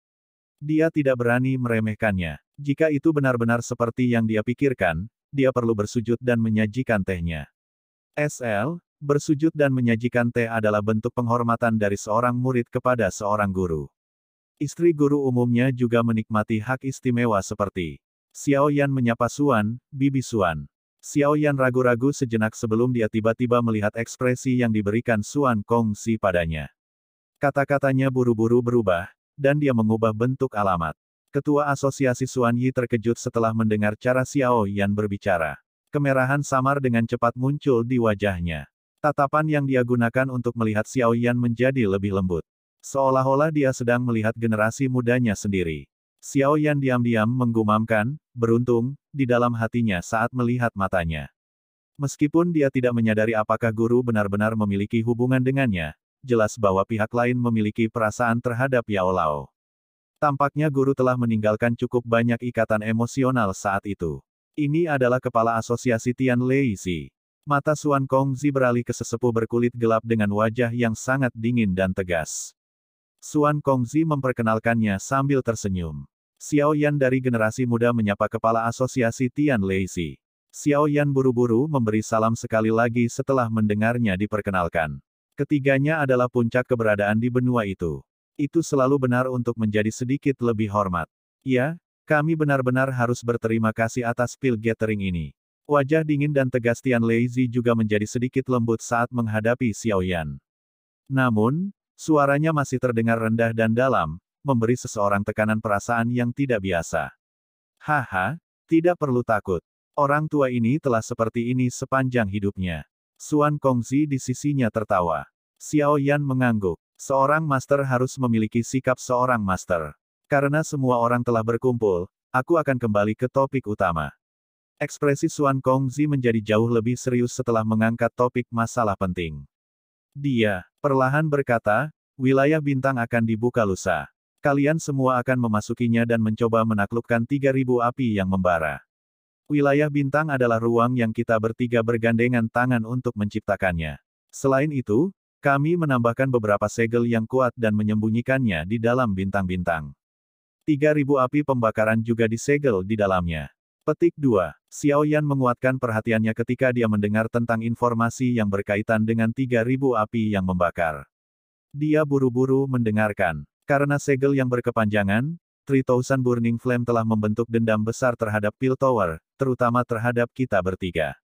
Dia tidak berani meremehkannya. Jika itu benar-benar seperti yang dia pikirkan, dia perlu bersujud dan menyajikan tehnya. SL, bersujud dan menyajikan teh adalah bentuk penghormatan dari seorang murid kepada seorang guru. Istri guru umumnya juga menikmati hak istimewa seperti Xiao Yan menyapa Suan, Bibi Suan. Xiao Yan ragu-ragu sejenak sebelum dia tiba-tiba melihat ekspresi yang diberikan Suan Kong Si padanya. Kata-katanya buru-buru berubah, dan dia mengubah bentuk alamat. Ketua Asosiasi Suan Yi terkejut setelah mendengar cara Xiao Yan berbicara. Kemerahan samar dengan cepat muncul di wajahnya. Tatapan yang dia gunakan untuk melihat Xiao Yan menjadi lebih lembut. Seolah-olah dia sedang melihat generasi mudanya sendiri. Xiao Yan diam-diam menggumamkan, beruntung, di dalam hatinya saat melihat matanya. Meskipun dia tidak menyadari apakah guru benar-benar memiliki hubungan dengannya, jelas bahwa pihak lain memiliki perasaan terhadap Yao Lao. Tampaknya guru telah meninggalkan cukup banyak ikatan emosional saat itu. Ini adalah kepala asosiasi Tian Lei Zi. Mata Suan Zi beralih ke sesepuh berkulit gelap dengan wajah yang sangat dingin dan tegas. Suan Kongzi memperkenalkannya sambil tersenyum. Xiao Yan dari generasi muda menyapa kepala asosiasi Tian Leisi. Xiao Yan buru-buru memberi salam sekali lagi setelah mendengarnya diperkenalkan. Ketiganya adalah puncak keberadaan di benua itu. Itu selalu benar untuk menjadi sedikit lebih hormat. Ya, kami benar-benar harus berterima kasih atas pil gathering ini. Wajah dingin dan tegas Tian Leizi juga menjadi sedikit lembut saat menghadapi Xiao Yan. Namun, Suaranya masih terdengar rendah dan dalam, memberi seseorang tekanan perasaan yang tidak biasa. Haha, tidak perlu takut. Orang tua ini telah seperti ini sepanjang hidupnya. Suan Kongzi di sisinya tertawa. Xiao Yan mengangguk. Seorang master harus memiliki sikap seorang master. Karena semua orang telah berkumpul, aku akan kembali ke topik utama. Ekspresi Suan Kongzi menjadi jauh lebih serius setelah mengangkat topik masalah penting. Dia perlahan berkata, wilayah bintang akan dibuka lusa. Kalian semua akan memasukinya dan mencoba menaklukkan 3000 api yang membara. Wilayah bintang adalah ruang yang kita bertiga bergandengan tangan untuk menciptakannya. Selain itu, kami menambahkan beberapa segel yang kuat dan menyembunyikannya di dalam bintang-bintang. 3000 api pembakaran juga disegel di dalamnya. Petik 2. Yan menguatkan perhatiannya ketika dia mendengar tentang informasi yang berkaitan dengan 3000 api yang membakar. Dia buru-buru mendengarkan. Karena segel yang berkepanjangan, 3000 Burning Flame telah membentuk dendam besar terhadap Pil Tower, terutama terhadap kita bertiga.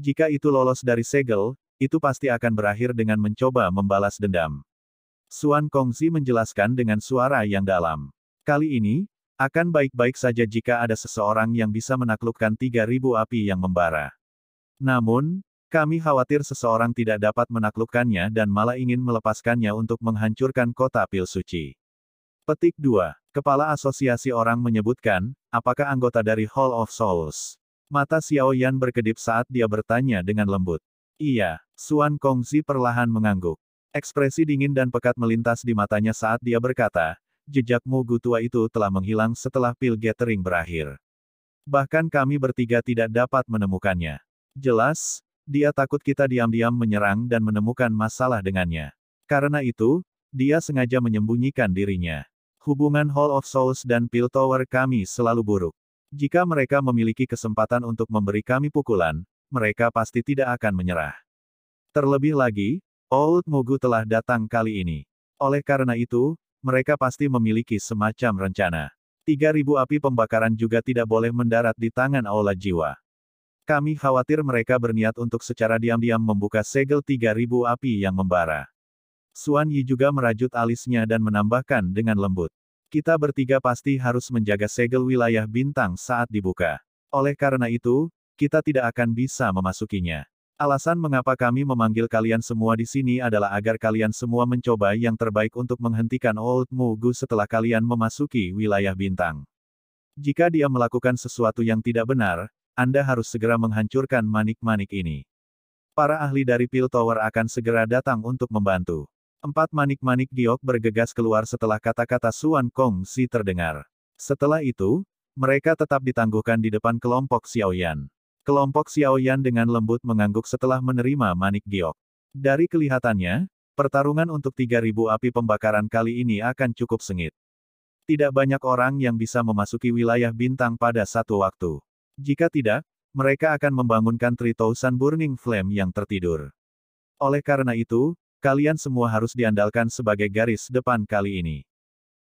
Jika itu lolos dari segel, itu pasti akan berakhir dengan mencoba membalas dendam. Suan Kongzi menjelaskan dengan suara yang dalam. Kali ini, akan baik-baik saja jika ada seseorang yang bisa menaklukkan 3.000 api yang membara. Namun, kami khawatir seseorang tidak dapat menaklukkannya dan malah ingin melepaskannya untuk menghancurkan kota pil suci. Petik 2. Kepala Asosiasi Orang menyebutkan, apakah anggota dari Hall of Souls? Mata Xiaoyan berkedip saat dia bertanya dengan lembut. Iya, Suan Kongzi perlahan mengangguk. Ekspresi dingin dan pekat melintas di matanya saat dia berkata, jejak Mogu tua itu telah menghilang setelah pil gathering berakhir. Bahkan kami bertiga tidak dapat menemukannya. Jelas, dia takut kita diam-diam menyerang dan menemukan masalah dengannya. Karena itu, dia sengaja menyembunyikan dirinya. Hubungan Hall of Souls dan Pil Tower kami selalu buruk. Jika mereka memiliki kesempatan untuk memberi kami pukulan, mereka pasti tidak akan menyerah. Terlebih lagi, Old Mugu telah datang kali ini. Oleh karena itu, mereka pasti memiliki semacam rencana. 3.000 api pembakaran juga tidak boleh mendarat di tangan Aula Jiwa. Kami khawatir mereka berniat untuk secara diam-diam membuka segel 3.000 api yang membara. Suan Yi juga merajut alisnya dan menambahkan dengan lembut. Kita bertiga pasti harus menjaga segel wilayah bintang saat dibuka. Oleh karena itu, kita tidak akan bisa memasukinya. Alasan mengapa kami memanggil kalian semua di sini adalah agar kalian semua mencoba yang terbaik untuk menghentikan Old Mugu setelah kalian memasuki wilayah bintang. Jika dia melakukan sesuatu yang tidak benar, Anda harus segera menghancurkan manik-manik ini. Para ahli dari Pil Tower akan segera datang untuk membantu. Empat manik-manik giok bergegas keluar setelah kata-kata Suan Kong Si terdengar. Setelah itu, mereka tetap ditangguhkan di depan kelompok Xiaoyan. Kelompok Xiao Yan dengan lembut mengangguk setelah menerima manik giok. Dari kelihatannya, pertarungan untuk 3000 api pembakaran kali ini akan cukup sengit. Tidak banyak orang yang bisa memasuki wilayah bintang pada satu waktu. Jika tidak, mereka akan membangunkan Tritousan Burning Flame yang tertidur. Oleh karena itu, kalian semua harus diandalkan sebagai garis depan kali ini.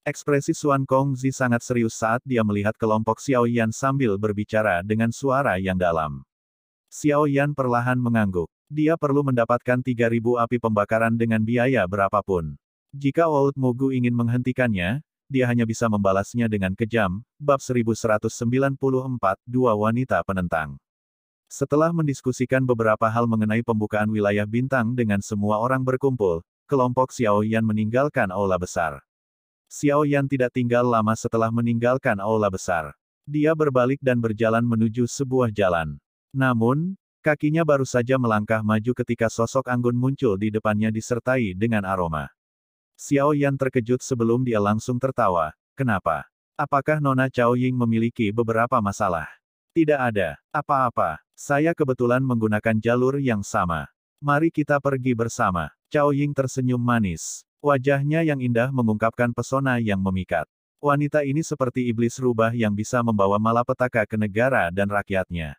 Ekspresi Suan Kongzi sangat serius saat dia melihat kelompok Xiao Yan sambil berbicara dengan suara yang dalam. Xiao Yan perlahan mengangguk. Dia perlu mendapatkan 3000 api pembakaran dengan biaya berapapun. Jika Old Mugu ingin menghentikannya, dia hanya bisa membalasnya dengan kejam. Bab 1194, Dua Wanita Penentang. Setelah mendiskusikan beberapa hal mengenai pembukaan wilayah bintang dengan semua orang berkumpul, kelompok Xiao Yan meninggalkan aula besar. Xiao Yan tidak tinggal lama setelah meninggalkan aula besar. Dia berbalik dan berjalan menuju sebuah jalan. Namun, kakinya baru saja melangkah maju ketika sosok Anggun muncul di depannya disertai dengan aroma. Xiao Yan terkejut sebelum dia langsung tertawa. Kenapa? Apakah Nona Chao Ying memiliki beberapa masalah? Tidak ada apa-apa. Saya kebetulan menggunakan jalur yang sama. Mari kita pergi bersama. Chao Ying tersenyum manis. Wajahnya yang indah mengungkapkan pesona yang memikat. Wanita ini seperti iblis rubah yang bisa membawa malapetaka ke negara dan rakyatnya.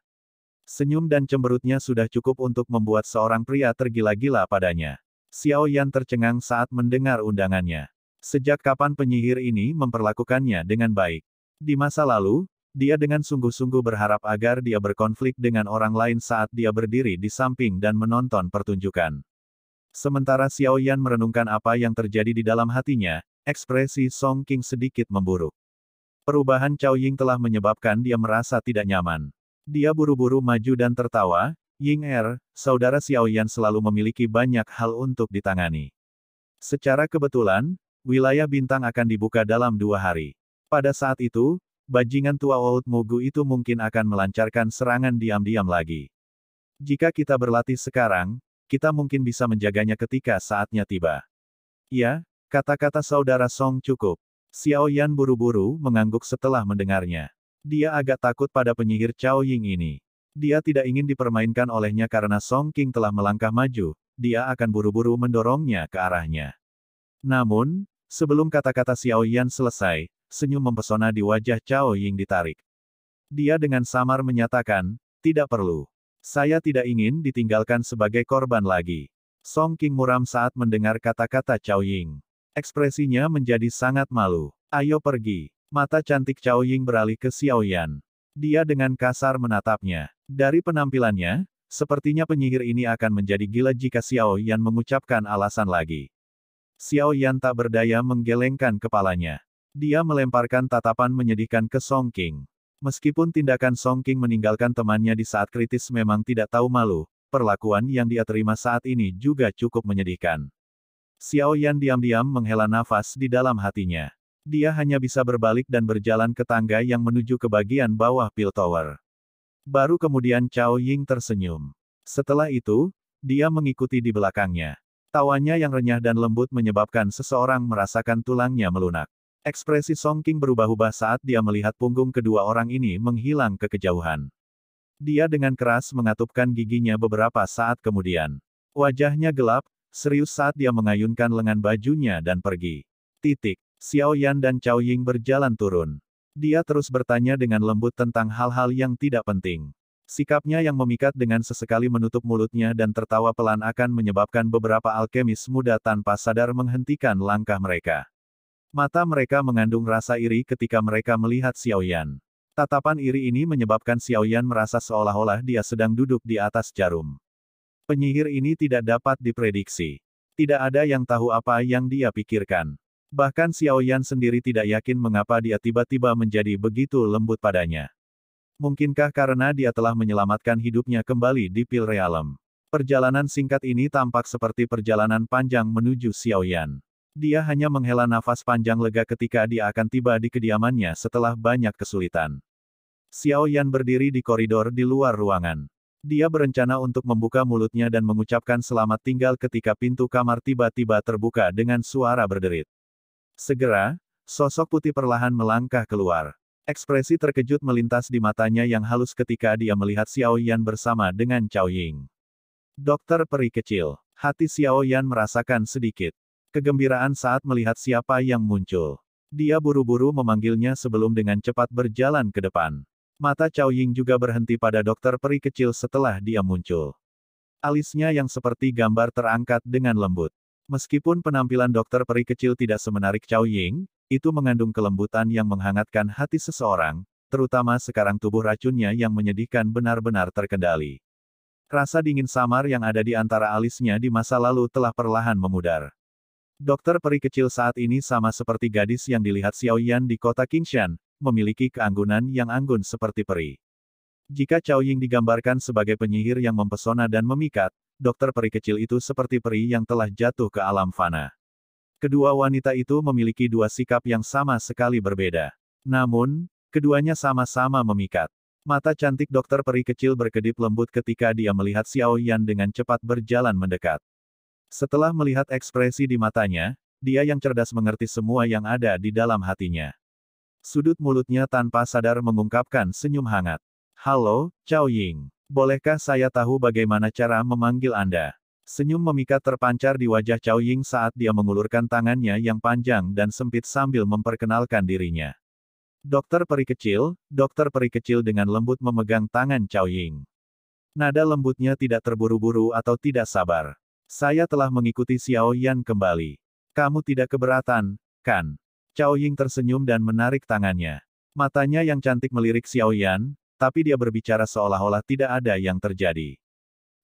Senyum dan cemberutnya sudah cukup untuk membuat seorang pria tergila-gila padanya. Xiao Yan tercengang saat mendengar undangannya. Sejak kapan penyihir ini memperlakukannya dengan baik? Di masa lalu, dia dengan sungguh-sungguh berharap agar dia berkonflik dengan orang lain saat dia berdiri di samping dan menonton pertunjukan. Sementara Xiao Yan merenungkan apa yang terjadi di dalam hatinya, ekspresi Song King sedikit memburuk. Perubahan Cao Ying telah menyebabkan dia merasa tidak nyaman. Dia buru-buru maju dan tertawa, Ying Er, saudara Xiao Yan selalu memiliki banyak hal untuk ditangani. Secara kebetulan, wilayah bintang akan dibuka dalam dua hari. Pada saat itu, bajingan tua Old Mugu itu mungkin akan melancarkan serangan diam-diam lagi. Jika kita berlatih sekarang, kita mungkin bisa menjaganya ketika saatnya tiba. Ya, kata-kata saudara Song cukup. Xiao Yan buru-buru mengangguk setelah mendengarnya. Dia agak takut pada penyihir Cao Ying ini. Dia tidak ingin dipermainkan olehnya karena Song King telah melangkah maju, dia akan buru-buru mendorongnya ke arahnya. Namun, sebelum kata-kata Xiao Yan selesai, senyum mempesona di wajah Cao Ying ditarik. Dia dengan samar menyatakan, tidak perlu. Saya tidak ingin ditinggalkan sebagai korban lagi. Song King muram saat mendengar kata-kata Cao Ying. Ekspresinya menjadi sangat malu. Ayo pergi. Mata cantik Cao Ying beralih ke Xiao Yan. Dia dengan kasar menatapnya. Dari penampilannya, sepertinya penyihir ini akan menjadi gila jika Xiao Yan mengucapkan alasan lagi. Xiao Yan tak berdaya menggelengkan kepalanya. Dia melemparkan tatapan menyedihkan ke Song King. Meskipun tindakan Song King meninggalkan temannya di saat kritis memang tidak tahu malu, perlakuan yang dia terima saat ini juga cukup menyedihkan. Xiao Yan diam-diam menghela nafas di dalam hatinya. Dia hanya bisa berbalik dan berjalan ke tangga yang menuju ke bagian bawah Pill Tower. Baru kemudian Cao Ying tersenyum. Setelah itu, dia mengikuti di belakangnya. Tawanya yang renyah dan lembut menyebabkan seseorang merasakan tulangnya melunak. Ekspresi Song King berubah-ubah saat dia melihat punggung kedua orang ini menghilang ke kejauhan. Dia dengan keras mengatupkan giginya beberapa saat kemudian. Wajahnya gelap, serius saat dia mengayunkan lengan bajunya dan pergi. Titik. Xiao Yan dan Cao Ying berjalan turun. Dia terus bertanya dengan lembut tentang hal-hal yang tidak penting. Sikapnya yang memikat dengan sesekali menutup mulutnya dan tertawa pelan akan menyebabkan beberapa alkemis muda tanpa sadar menghentikan langkah mereka. Mata mereka mengandung rasa iri ketika mereka melihat Xiao Yan. Tatapan iri ini menyebabkan Xiao Yan merasa seolah-olah dia sedang duduk di atas jarum. Penyihir ini tidak dapat diprediksi. Tidak ada yang tahu apa yang dia pikirkan. Bahkan Xiao Yan sendiri tidak yakin mengapa dia tiba-tiba menjadi begitu lembut padanya. Mungkinkah karena dia telah menyelamatkan hidupnya kembali di Pil Realem? Perjalanan singkat ini tampak seperti perjalanan panjang menuju Xiao Yan. Dia hanya menghela nafas panjang lega ketika dia akan tiba di kediamannya setelah banyak kesulitan. Xiao Yan berdiri di koridor di luar ruangan. Dia berencana untuk membuka mulutnya dan mengucapkan selamat tinggal ketika pintu kamar tiba-tiba terbuka dengan suara berderit. Segera, sosok putih perlahan melangkah keluar. Ekspresi terkejut melintas di matanya yang halus ketika dia melihat Xiao Yan bersama dengan Cao Ying. Dokter peri kecil, hati Xiao Yan merasakan sedikit Kegembiraan saat melihat siapa yang muncul. Dia buru-buru memanggilnya sebelum dengan cepat berjalan ke depan. Mata Cao Ying juga berhenti pada dokter peri kecil setelah dia muncul. Alisnya yang seperti gambar terangkat dengan lembut. Meskipun penampilan dokter peri kecil tidak semenarik Cao Ying, itu mengandung kelembutan yang menghangatkan hati seseorang, terutama sekarang tubuh racunnya yang menyedihkan benar-benar terkendali. Rasa dingin samar yang ada di antara alisnya di masa lalu telah perlahan memudar. Dokter peri kecil saat ini sama seperti gadis yang dilihat Xiao Yan di kota Qingshan, memiliki keanggunan yang anggun seperti peri. Jika Cao Ying digambarkan sebagai penyihir yang mempesona dan memikat, dokter peri kecil itu seperti peri yang telah jatuh ke alam fana. Kedua wanita itu memiliki dua sikap yang sama sekali berbeda. Namun, keduanya sama-sama memikat. Mata cantik dokter peri kecil berkedip lembut ketika dia melihat Xiao Yan dengan cepat berjalan mendekat. Setelah melihat ekspresi di matanya, dia yang cerdas mengerti semua yang ada di dalam hatinya. Sudut mulutnya tanpa sadar mengungkapkan senyum hangat. Halo, Chao Ying. Bolehkah saya tahu bagaimana cara memanggil Anda? Senyum memikat terpancar di wajah Chao Ying saat dia mengulurkan tangannya yang panjang dan sempit sambil memperkenalkan dirinya. Dokter peri kecil, dokter peri kecil dengan lembut memegang tangan Chao Ying. Nada lembutnya tidak terburu-buru atau tidak sabar. Saya telah mengikuti Xiao Yan kembali. Kamu tidak keberatan, kan? Cao Ying tersenyum dan menarik tangannya. Matanya yang cantik melirik Xiao Yan, tapi dia berbicara seolah-olah tidak ada yang terjadi.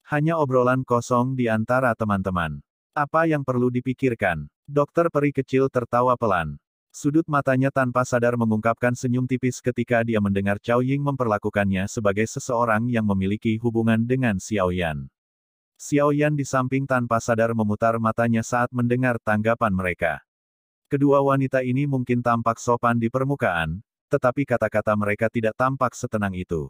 Hanya obrolan kosong di antara teman-teman. Apa yang perlu dipikirkan? Dokter peri kecil tertawa pelan. Sudut matanya tanpa sadar mengungkapkan senyum tipis ketika dia mendengar Cao Ying memperlakukannya sebagai seseorang yang memiliki hubungan dengan Xiao Yan. Xiao Yan di samping tanpa sadar memutar matanya saat mendengar tanggapan mereka. Kedua wanita ini mungkin tampak sopan di permukaan, tetapi kata-kata mereka tidak tampak setenang itu.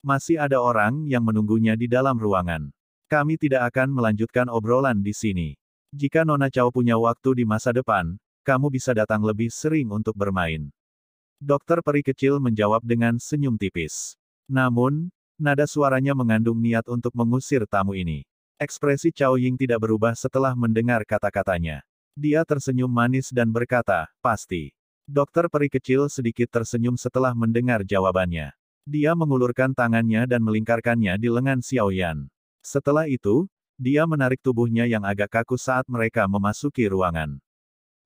Masih ada orang yang menunggunya di dalam ruangan. Kami tidak akan melanjutkan obrolan di sini. Jika Nona Cao punya waktu di masa depan, kamu bisa datang lebih sering untuk bermain. Dokter peri kecil menjawab dengan senyum tipis. Namun, nada suaranya mengandung niat untuk mengusir tamu ini. Ekspresi Cao Ying tidak berubah setelah mendengar kata-katanya. Dia tersenyum manis dan berkata, pasti. Dokter peri kecil sedikit tersenyum setelah mendengar jawabannya. Dia mengulurkan tangannya dan melingkarkannya di lengan Xiao Yan. Setelah itu, dia menarik tubuhnya yang agak kaku saat mereka memasuki ruangan.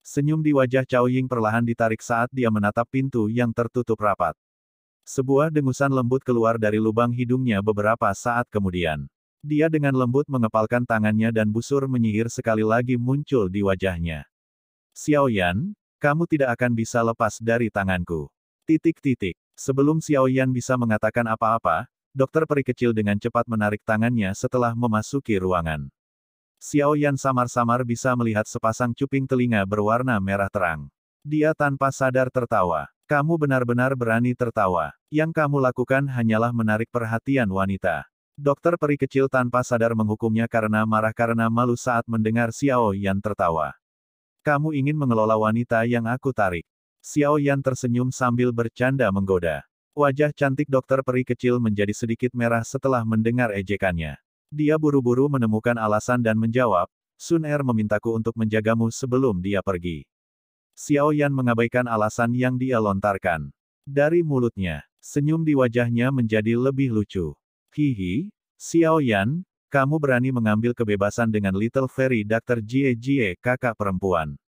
Senyum di wajah Cao Ying perlahan ditarik saat dia menatap pintu yang tertutup rapat. Sebuah dengusan lembut keluar dari lubang hidungnya beberapa saat kemudian. Dia dengan lembut mengepalkan tangannya dan busur menyihir sekali lagi muncul di wajahnya. Xiao Yan, kamu tidak akan bisa lepas dari tanganku. Titik-titik. Sebelum Xiao Yan bisa mengatakan apa-apa, dokter peri kecil dengan cepat menarik tangannya setelah memasuki ruangan. Xiao Yan samar-samar bisa melihat sepasang cuping telinga berwarna merah terang. Dia tanpa sadar tertawa. Kamu benar-benar berani tertawa. Yang kamu lakukan hanyalah menarik perhatian wanita. Dokter peri kecil tanpa sadar menghukumnya karena marah karena malu saat mendengar Xiao Yan tertawa. Kamu ingin mengelola wanita yang aku tarik. Xiao Yan tersenyum sambil bercanda menggoda. Wajah cantik dokter peri kecil menjadi sedikit merah setelah mendengar ejekannya. Dia buru-buru menemukan alasan dan menjawab, Sun Er memintaku untuk menjagamu sebelum dia pergi. Xiao Yan mengabaikan alasan yang dia lontarkan. Dari mulutnya, senyum di wajahnya menjadi lebih lucu. Hihi, Xiao Yan, kamu berani mengambil kebebasan dengan Little Fairy Dr. Jie Jie kakak perempuan.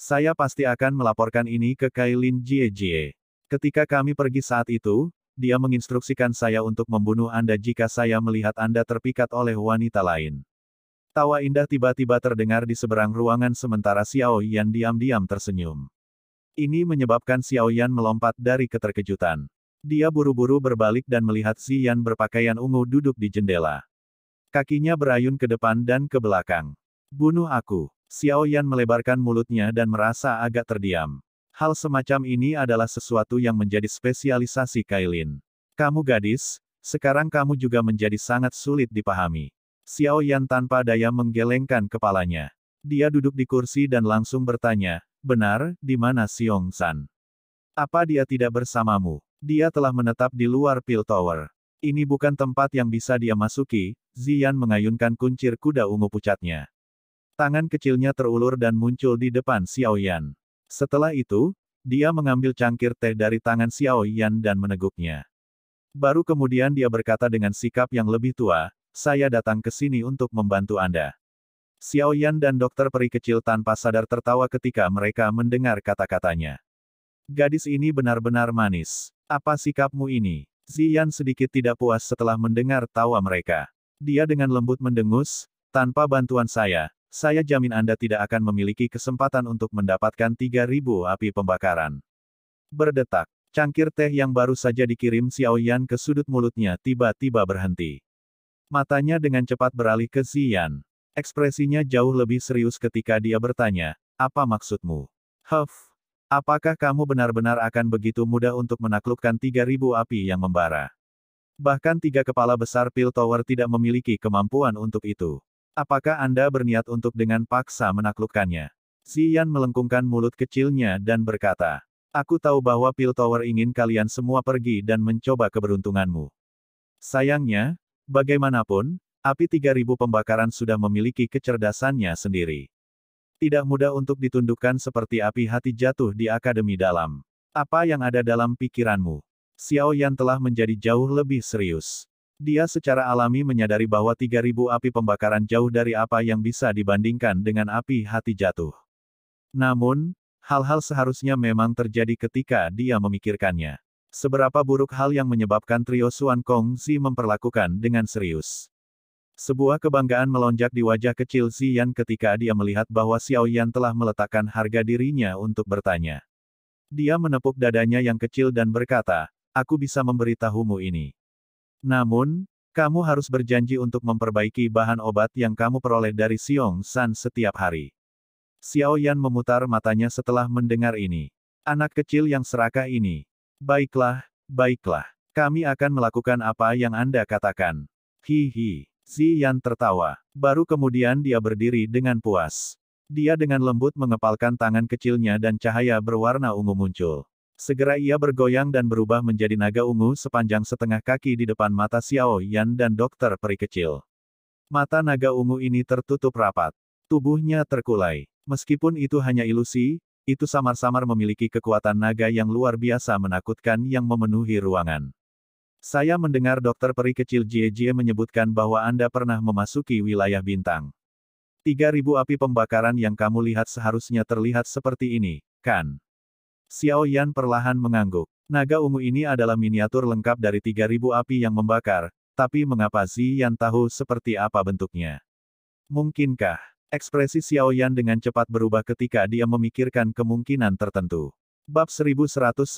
Saya pasti akan melaporkan ini ke Kailin Jie Jie. Ketika kami pergi saat itu, dia menginstruksikan saya untuk membunuh Anda jika saya melihat Anda terpikat oleh wanita lain. Tawa indah tiba-tiba terdengar di seberang ruangan sementara Xiao Yan diam-diam tersenyum. Ini menyebabkan Xiao Yan melompat dari keterkejutan. Dia buru-buru berbalik dan melihat Yan berpakaian ungu duduk di jendela. Kakinya berayun ke depan dan ke belakang. Bunuh aku. Xiao Yan melebarkan mulutnya dan merasa agak terdiam. Hal semacam ini adalah sesuatu yang menjadi spesialisasi Kailin. Kamu gadis, sekarang kamu juga menjadi sangat sulit dipahami. Xiao Yan tanpa daya menggelengkan kepalanya. Dia duduk di kursi dan langsung bertanya, benar, di mana Xiong San? Apa dia tidak bersamamu? Dia telah menetap di luar Pil Tower. Ini bukan tempat yang bisa dia masuki, Zian mengayunkan kuncir kuda ungu pucatnya. Tangan kecilnya terulur dan muncul di depan Xiao Yan. Setelah itu, dia mengambil cangkir teh dari tangan Xiao Yan dan meneguknya. Baru kemudian dia berkata dengan sikap yang lebih tua, saya datang ke sini untuk membantu Anda. Xiao Yan dan dokter peri kecil tanpa sadar tertawa ketika mereka mendengar kata-katanya. Gadis ini benar-benar manis. Apa sikapmu ini? Ziyan sedikit tidak puas setelah mendengar tawa mereka. Dia dengan lembut mendengus, tanpa bantuan saya, saya jamin Anda tidak akan memiliki kesempatan untuk mendapatkan 3000 api pembakaran. Berdetak, cangkir teh yang baru saja dikirim Xiao Yan ke sudut mulutnya tiba-tiba berhenti. Matanya dengan cepat beralih ke Ziyan. Ekspresinya jauh lebih serius ketika dia bertanya, apa maksudmu? Huff, Apakah kamu benar-benar akan begitu mudah untuk menaklukkan 3.000 api yang membara? Bahkan tiga kepala besar Pil Tower tidak memiliki kemampuan untuk itu. Apakah Anda berniat untuk dengan paksa menaklukkannya? Xian melengkungkan mulut kecilnya dan berkata, Aku tahu bahwa Pil Tower ingin kalian semua pergi dan mencoba keberuntunganmu. Sayangnya, bagaimanapun, api 3000 pembakaran sudah memiliki kecerdasannya sendiri. Tidak mudah untuk ditundukkan seperti api hati jatuh di akademi dalam. Apa yang ada dalam pikiranmu? Xiao Yan telah menjadi jauh lebih serius. Dia secara alami menyadari bahwa 3000 api pembakaran jauh dari apa yang bisa dibandingkan dengan api hati jatuh. Namun, hal-hal seharusnya memang terjadi ketika dia memikirkannya. Seberapa buruk hal yang menyebabkan trio Suan Kong Zi memperlakukan dengan serius. Sebuah kebanggaan melonjak di wajah kecil Xian ketika dia melihat bahwa Xiao Yan telah meletakkan harga dirinya untuk bertanya. Dia menepuk dadanya yang kecil dan berkata, aku bisa memberitahumu ini. Namun, kamu harus berjanji untuk memperbaiki bahan obat yang kamu peroleh dari Xiong San setiap hari. Xiao Yan memutar matanya setelah mendengar ini. Anak kecil yang serakah ini. Baiklah, baiklah. Kami akan melakukan apa yang Anda katakan. Hihi. Si Yan tertawa. Baru kemudian dia berdiri dengan puas. Dia dengan lembut mengepalkan tangan kecilnya dan cahaya berwarna ungu muncul. Segera ia bergoyang dan berubah menjadi naga ungu sepanjang setengah kaki di depan mata Xiao Yan dan dokter peri kecil. Mata naga ungu ini tertutup rapat. Tubuhnya terkulai. Meskipun itu hanya ilusi, itu samar-samar memiliki kekuatan naga yang luar biasa menakutkan yang memenuhi ruangan. Saya mendengar dokter peri kecil Jie Jie menyebutkan bahwa Anda pernah memasuki wilayah bintang. 3000 api pembakaran yang kamu lihat seharusnya terlihat seperti ini, kan? Xiao Yan perlahan mengangguk. Naga ungu ini adalah miniatur lengkap dari 3000 api yang membakar, tapi mengapa Zi Yan tahu seperti apa bentuknya? Mungkinkah? Ekspresi Xiao Yan dengan cepat berubah ketika dia memikirkan kemungkinan tertentu. Bab 1195,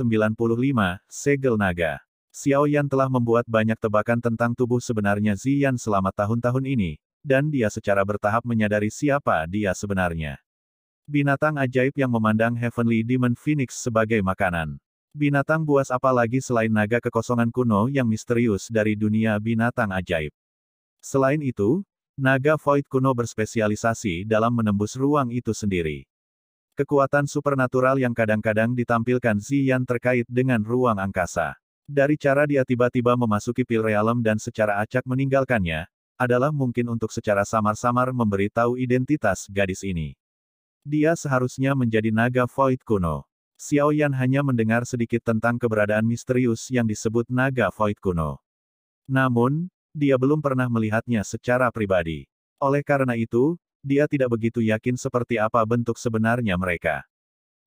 Segel Naga Xiao Yan telah membuat banyak tebakan tentang tubuh sebenarnya Ziyan selama tahun-tahun ini, dan dia secara bertahap menyadari siapa dia sebenarnya. Binatang ajaib yang memandang Heavenly Demon Phoenix sebagai makanan. Binatang buas apalagi selain naga kekosongan kuno yang misterius dari dunia binatang ajaib. Selain itu, naga void kuno berspesialisasi dalam menembus ruang itu sendiri. Kekuatan supernatural yang kadang-kadang ditampilkan Ziyan terkait dengan ruang angkasa. Dari cara dia tiba-tiba memasuki pil realem dan secara acak meninggalkannya, adalah mungkin untuk secara samar-samar memberi tahu identitas gadis ini. Dia seharusnya menjadi naga void kuno. Xiao Yan hanya mendengar sedikit tentang keberadaan misterius yang disebut naga void kuno. Namun, dia belum pernah melihatnya secara pribadi. Oleh karena itu, dia tidak begitu yakin seperti apa bentuk sebenarnya mereka.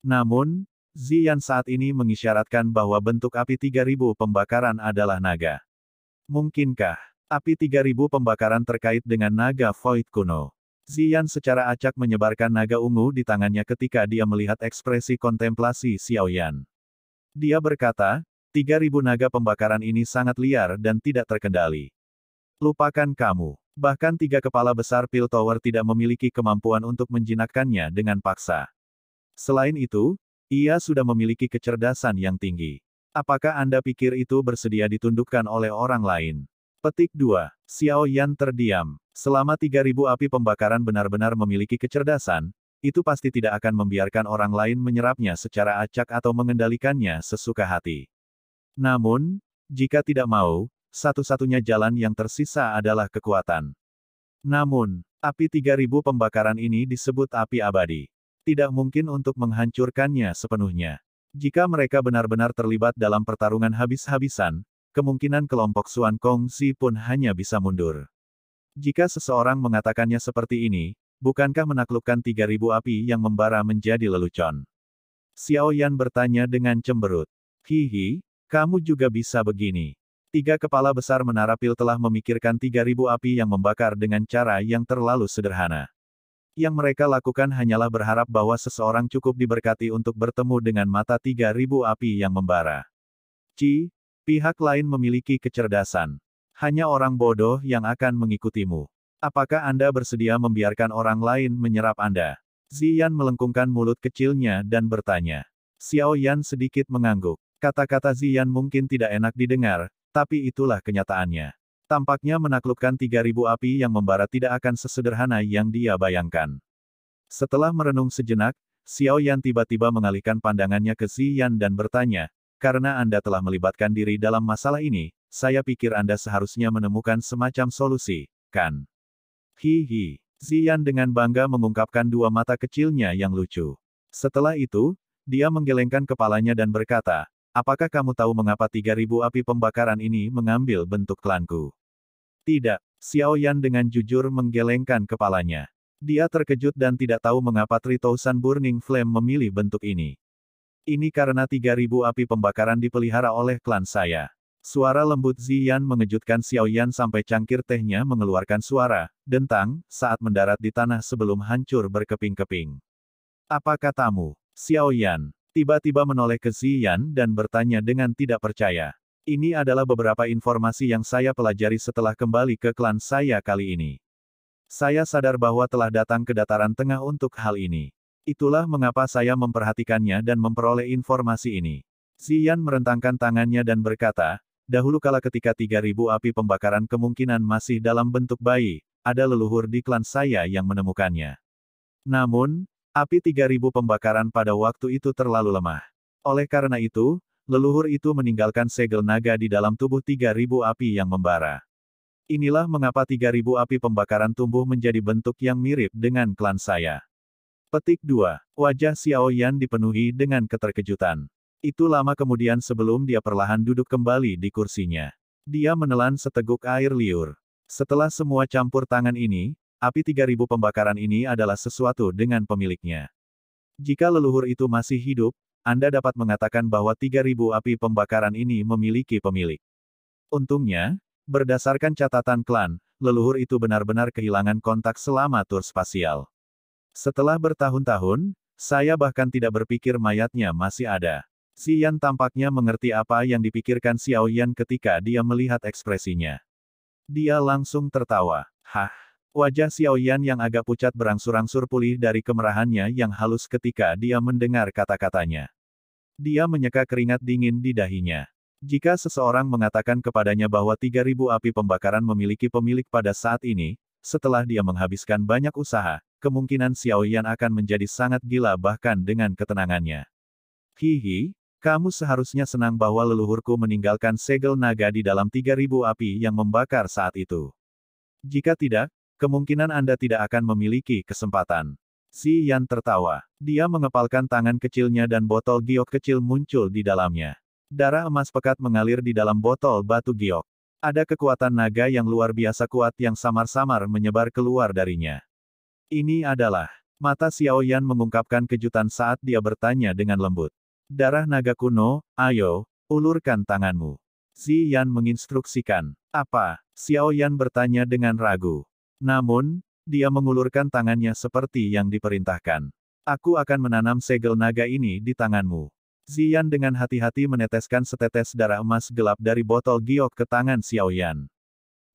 Namun, Ziyan saat ini mengisyaratkan bahwa bentuk api 3000 pembakaran adalah naga. Mungkinkah api 3000 pembakaran terkait dengan naga void kuno? Ziyan secara acak menyebarkan naga ungu di tangannya ketika dia melihat ekspresi kontemplasi Xiaoyan. Dia berkata, 3000 naga pembakaran ini sangat liar dan tidak terkendali. Lupakan kamu. Bahkan tiga kepala besar Pil Tower tidak memiliki kemampuan untuk menjinakkannya dengan paksa. Selain itu, ia sudah memiliki kecerdasan yang tinggi. Apakah Anda pikir itu bersedia ditundukkan oleh orang lain? Petik 2. Xiao Yan terdiam. Selama 3000 api pembakaran benar-benar memiliki kecerdasan, itu pasti tidak akan membiarkan orang lain menyerapnya secara acak atau mengendalikannya sesuka hati. Namun, jika tidak mau, satu-satunya jalan yang tersisa adalah kekuatan. Namun, api 3000 pembakaran ini disebut api abadi tidak mungkin untuk menghancurkannya sepenuhnya. Jika mereka benar-benar terlibat dalam pertarungan habis-habisan, kemungkinan kelompok Suan Kong Si pun hanya bisa mundur. Jika seseorang mengatakannya seperti ini, bukankah menaklukkan 3000 api yang membara menjadi lelucon? Xiao Yan bertanya dengan cemberut. Hihi, kamu juga bisa begini. Tiga kepala besar menara pil telah memikirkan 3000 api yang membakar dengan cara yang terlalu sederhana. Yang mereka lakukan hanyalah berharap bahwa seseorang cukup diberkati untuk bertemu dengan mata tiga ribu api yang membara. Ci, pihak lain memiliki kecerdasan. Hanya orang bodoh yang akan mengikutimu. Apakah Anda bersedia membiarkan orang lain menyerap Anda? Zian melengkungkan mulut kecilnya dan bertanya. Xiao Yan sedikit mengangguk. Kata-kata Zian mungkin tidak enak didengar, tapi itulah kenyataannya. Tampaknya menaklukkan 3.000 api yang membara tidak akan sesederhana yang dia bayangkan. Setelah merenung sejenak, Xiao Yan tiba-tiba mengalihkan pandangannya ke Yan dan bertanya, karena Anda telah melibatkan diri dalam masalah ini, saya pikir Anda seharusnya menemukan semacam solusi, kan? Hihi. Yan dengan bangga mengungkapkan dua mata kecilnya yang lucu. Setelah itu, dia menggelengkan kepalanya dan berkata, Apakah kamu tahu mengapa 3.000 api pembakaran ini mengambil bentuk klanku? Tidak, Xiao Yan dengan jujur menggelengkan kepalanya. Dia terkejut dan tidak tahu mengapa Tritousan Burning Flame memilih bentuk ini. Ini karena 3000 api pembakaran dipelihara oleh klan saya. Suara lembut Ziyan mengejutkan Xiao Yan sampai cangkir tehnya mengeluarkan suara, dentang, saat mendarat di tanah sebelum hancur berkeping-keping. Apa katamu? Xiao Yan? tiba-tiba menoleh ke Ziyan dan bertanya dengan tidak percaya. Ini adalah beberapa informasi yang saya pelajari setelah kembali ke klan saya kali ini. Saya sadar bahwa telah datang ke dataran tengah untuk hal ini. Itulah mengapa saya memperhatikannya dan memperoleh informasi ini. Xian merentangkan tangannya dan berkata, dahulu kala ketika 3000 api pembakaran kemungkinan masih dalam bentuk bayi, ada leluhur di klan saya yang menemukannya. Namun, api 3000 pembakaran pada waktu itu terlalu lemah. Oleh karena itu, leluhur itu meninggalkan segel naga di dalam tubuh 3.000 api yang membara. Inilah mengapa 3.000 api pembakaran tumbuh menjadi bentuk yang mirip dengan klan saya. Petik 2. Wajah Xiao Yan dipenuhi dengan keterkejutan. Itu lama kemudian sebelum dia perlahan duduk kembali di kursinya. Dia menelan seteguk air liur. Setelah semua campur tangan ini, api 3000 pembakaran ini adalah sesuatu dengan pemiliknya. Jika leluhur itu masih hidup, anda dapat mengatakan bahwa 3.000 api pembakaran ini memiliki pemilik. Untungnya, berdasarkan catatan klan, leluhur itu benar-benar kehilangan kontak selama tur spasial. Setelah bertahun-tahun, saya bahkan tidak berpikir mayatnya masih ada. Yan tampaknya mengerti apa yang dipikirkan Xiao Yan ketika dia melihat ekspresinya. Dia langsung tertawa. Hah. Wajah Xiao Yan yang agak pucat berangsur-angsur pulih dari kemerahannya yang halus ketika dia mendengar kata-katanya. Dia menyeka keringat dingin di dahinya. Jika seseorang mengatakan kepadanya bahwa 3000 api pembakaran memiliki pemilik pada saat ini, setelah dia menghabiskan banyak usaha, kemungkinan Xiao Yan akan menjadi sangat gila bahkan dengan ketenangannya. Hihi, kamu seharusnya senang bahwa leluhurku meninggalkan segel naga di dalam 3000 api yang membakar saat itu. Jika tidak, Kemungkinan Anda tidak akan memiliki kesempatan. Si Yan tertawa. Dia mengepalkan tangan kecilnya dan botol giok kecil muncul di dalamnya. Darah emas pekat mengalir di dalam botol batu giok. Ada kekuatan naga yang luar biasa kuat yang samar-samar menyebar keluar darinya. Ini adalah mata Xiao Yan mengungkapkan kejutan saat dia bertanya dengan lembut. Darah naga kuno, ayo, ulurkan tanganmu. Si Yan menginstruksikan. Apa? Xiao Yan bertanya dengan ragu. Namun, dia mengulurkan tangannya seperti yang diperintahkan. Aku akan menanam segel naga ini di tanganmu. Zian dengan hati-hati meneteskan setetes darah emas gelap dari botol giok ke tangan Xiaoyan.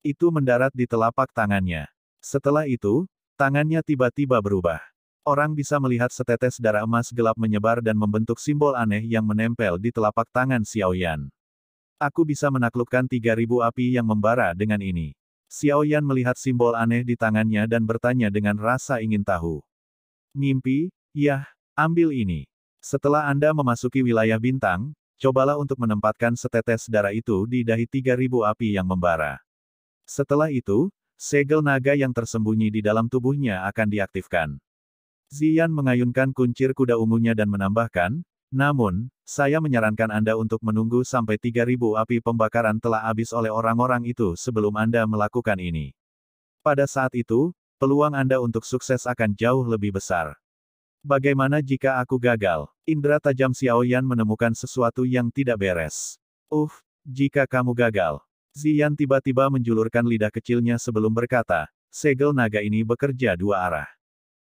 Itu mendarat di telapak tangannya. Setelah itu, tangannya tiba-tiba berubah. Orang bisa melihat setetes darah emas gelap menyebar dan membentuk simbol aneh yang menempel di telapak tangan Xiaoyan. Aku bisa menaklukkan 3000 api yang membara dengan ini. Xiao Yan melihat simbol aneh di tangannya dan bertanya dengan rasa ingin tahu. Mimpi? Yah, ambil ini. Setelah Anda memasuki wilayah bintang, cobalah untuk menempatkan setetes darah itu di dahi 3000 api yang membara. Setelah itu, segel naga yang tersembunyi di dalam tubuhnya akan diaktifkan. Zian mengayunkan kuncir kuda ungunya dan menambahkan, namun, saya menyarankan Anda untuk menunggu sampai 3000 api pembakaran telah habis oleh orang-orang itu sebelum Anda melakukan ini. Pada saat itu, peluang Anda untuk sukses akan jauh lebih besar. Bagaimana jika aku gagal? Indra tajam Xiao Yan menemukan sesuatu yang tidak beres. Uf, uh, jika kamu gagal. Zian tiba-tiba menjulurkan lidah kecilnya sebelum berkata, segel naga ini bekerja dua arah.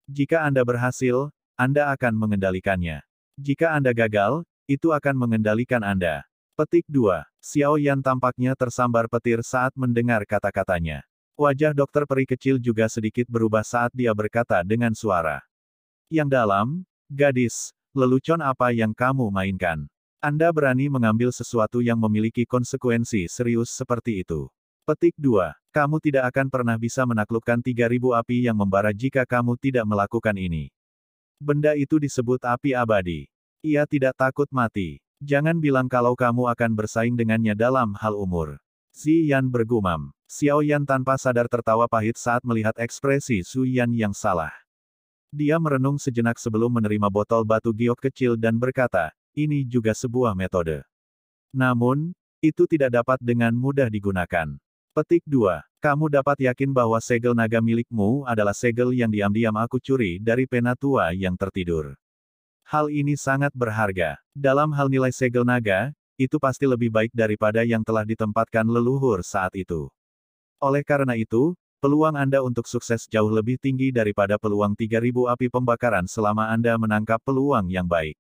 Jika Anda berhasil, Anda akan mengendalikannya. Jika Anda gagal, itu akan mengendalikan Anda. Petik 2. Xiao Yan tampaknya tersambar petir saat mendengar kata-katanya. Wajah dokter peri kecil juga sedikit berubah saat dia berkata dengan suara. Yang dalam, gadis, lelucon apa yang kamu mainkan? Anda berani mengambil sesuatu yang memiliki konsekuensi serius seperti itu. Petik 2. Kamu tidak akan pernah bisa menaklukkan 3000 api yang membara jika kamu tidak melakukan ini. Benda itu disebut api abadi. Ia tidak takut mati. Jangan bilang kalau kamu akan bersaing dengannya dalam hal umur. Yan bergumam. Xiao Yan tanpa sadar tertawa pahit saat melihat ekspresi Su Yan yang salah. Dia merenung sejenak sebelum menerima botol batu giok kecil dan berkata, ini juga sebuah metode. Namun, itu tidak dapat dengan mudah digunakan. Petik 2. Kamu dapat yakin bahwa segel naga milikmu adalah segel yang diam-diam aku curi dari penatua yang tertidur. Hal ini sangat berharga. Dalam hal nilai segel naga, itu pasti lebih baik daripada yang telah ditempatkan leluhur saat itu. Oleh karena itu, peluang Anda untuk sukses jauh lebih tinggi daripada peluang 3000 api pembakaran selama Anda menangkap peluang yang baik.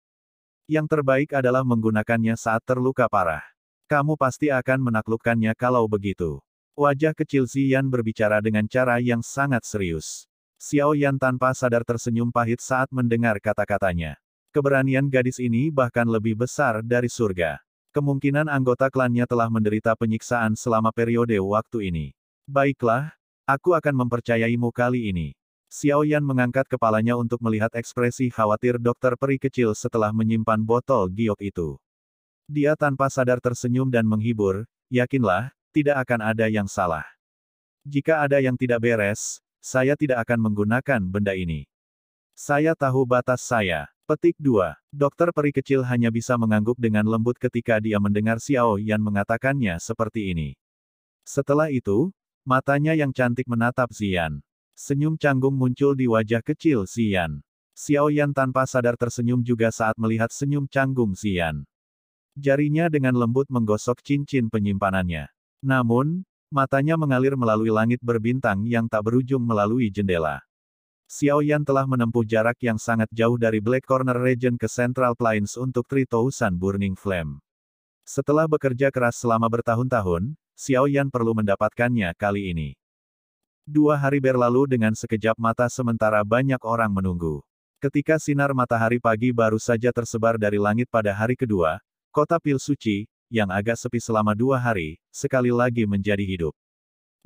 Yang terbaik adalah menggunakannya saat terluka parah. Kamu pasti akan menaklukkannya kalau begitu. Wajah kecil Ziyan berbicara dengan cara yang sangat serius. Xiao Yan tanpa sadar tersenyum pahit saat mendengar kata-katanya. Keberanian gadis ini bahkan lebih besar dari surga. Kemungkinan anggota klannya telah menderita penyiksaan selama periode waktu ini. Baiklah, aku akan mempercayaimu kali ini. Xiao Yan mengangkat kepalanya untuk melihat ekspresi khawatir dokter peri kecil setelah menyimpan botol giok itu. Dia tanpa sadar tersenyum dan menghibur, yakinlah, tidak akan ada yang salah. Jika ada yang tidak beres, saya tidak akan menggunakan benda ini. Saya tahu batas saya. Petik 2. Dokter peri kecil hanya bisa mengangguk dengan lembut ketika dia mendengar Xiao Yan mengatakannya seperti ini. Setelah itu, matanya yang cantik menatap Xian. Senyum canggung muncul di wajah kecil Xian. Xiao Yan tanpa sadar tersenyum juga saat melihat senyum canggung Xian. Jarinya dengan lembut menggosok cincin penyimpanannya. Namun, matanya mengalir melalui langit berbintang yang tak berujung melalui jendela. Xiao Yan telah menempuh jarak yang sangat jauh dari Black Corner Region ke Central Plains untuk Tritousan Burning Flame. Setelah bekerja keras selama bertahun-tahun, Xiao Yan perlu mendapatkannya kali ini. Dua hari berlalu dengan sekejap mata sementara banyak orang menunggu. Ketika sinar matahari pagi baru saja tersebar dari langit pada hari kedua, kota Pil Suci, yang agak sepi selama dua hari, sekali lagi menjadi hidup.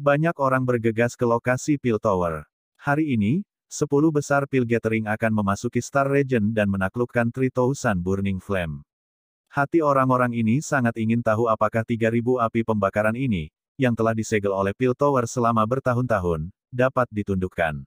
Banyak orang bergegas ke lokasi Pil Tower. Hari ini, 10 besar Pil Gathering akan memasuki Star Region dan menaklukkan Tritousan Burning Flame. Hati orang-orang ini sangat ingin tahu apakah 3000 api pembakaran ini, yang telah disegel oleh Pil Tower selama bertahun-tahun, dapat ditundukkan.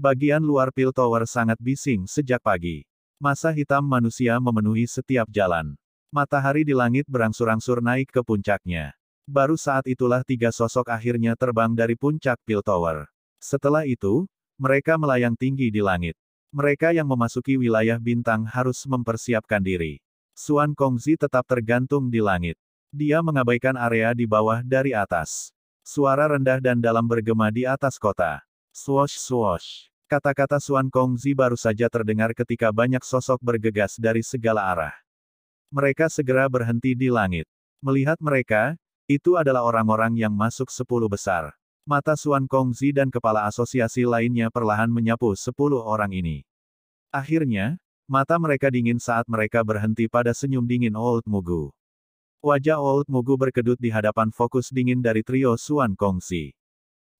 Bagian luar Pil Tower sangat bising sejak pagi. Masa hitam manusia memenuhi setiap jalan. Matahari di langit berangsur-angsur naik ke puncaknya. Baru saat itulah tiga sosok akhirnya terbang dari puncak Pil Tower. Setelah itu, mereka melayang tinggi di langit. Mereka yang memasuki wilayah bintang harus mempersiapkan diri. Suan Kongzi tetap tergantung di langit. Dia mengabaikan area di bawah dari atas. Suara rendah dan dalam bergema di atas kota. Swosh swosh. Kata-kata Suan Kongzi baru saja terdengar ketika banyak sosok bergegas dari segala arah. Mereka segera berhenti di langit. Melihat mereka, itu adalah orang-orang yang masuk sepuluh besar. Mata Suan Kongzi dan kepala asosiasi lainnya perlahan menyapu sepuluh orang ini. Akhirnya, mata mereka dingin saat mereka berhenti pada senyum dingin Old Mugu. Wajah Old Mugu berkedut di hadapan fokus dingin dari trio Suan Kongzi.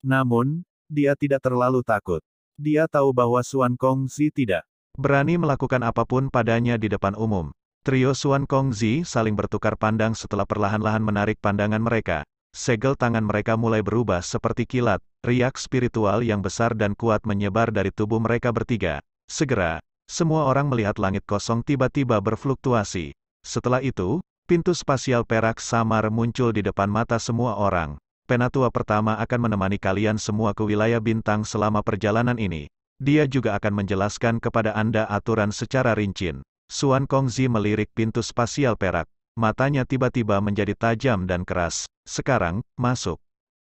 Namun, dia tidak terlalu takut. Dia tahu bahwa Suan Kongzi tidak berani melakukan apapun padanya di depan umum. Trio Suan Kong Zi saling bertukar pandang setelah perlahan-lahan menarik pandangan mereka. Segel tangan mereka mulai berubah seperti kilat, riak spiritual yang besar dan kuat menyebar dari tubuh mereka bertiga. Segera, semua orang melihat langit kosong tiba-tiba berfluktuasi. Setelah itu, pintu spasial perak samar muncul di depan mata semua orang. Penatua pertama akan menemani kalian semua ke wilayah bintang selama perjalanan ini. Dia juga akan menjelaskan kepada Anda aturan secara rinci. Suan Kongzi melirik pintu spasial perak. Matanya tiba-tiba menjadi tajam dan keras. Sekarang, masuk.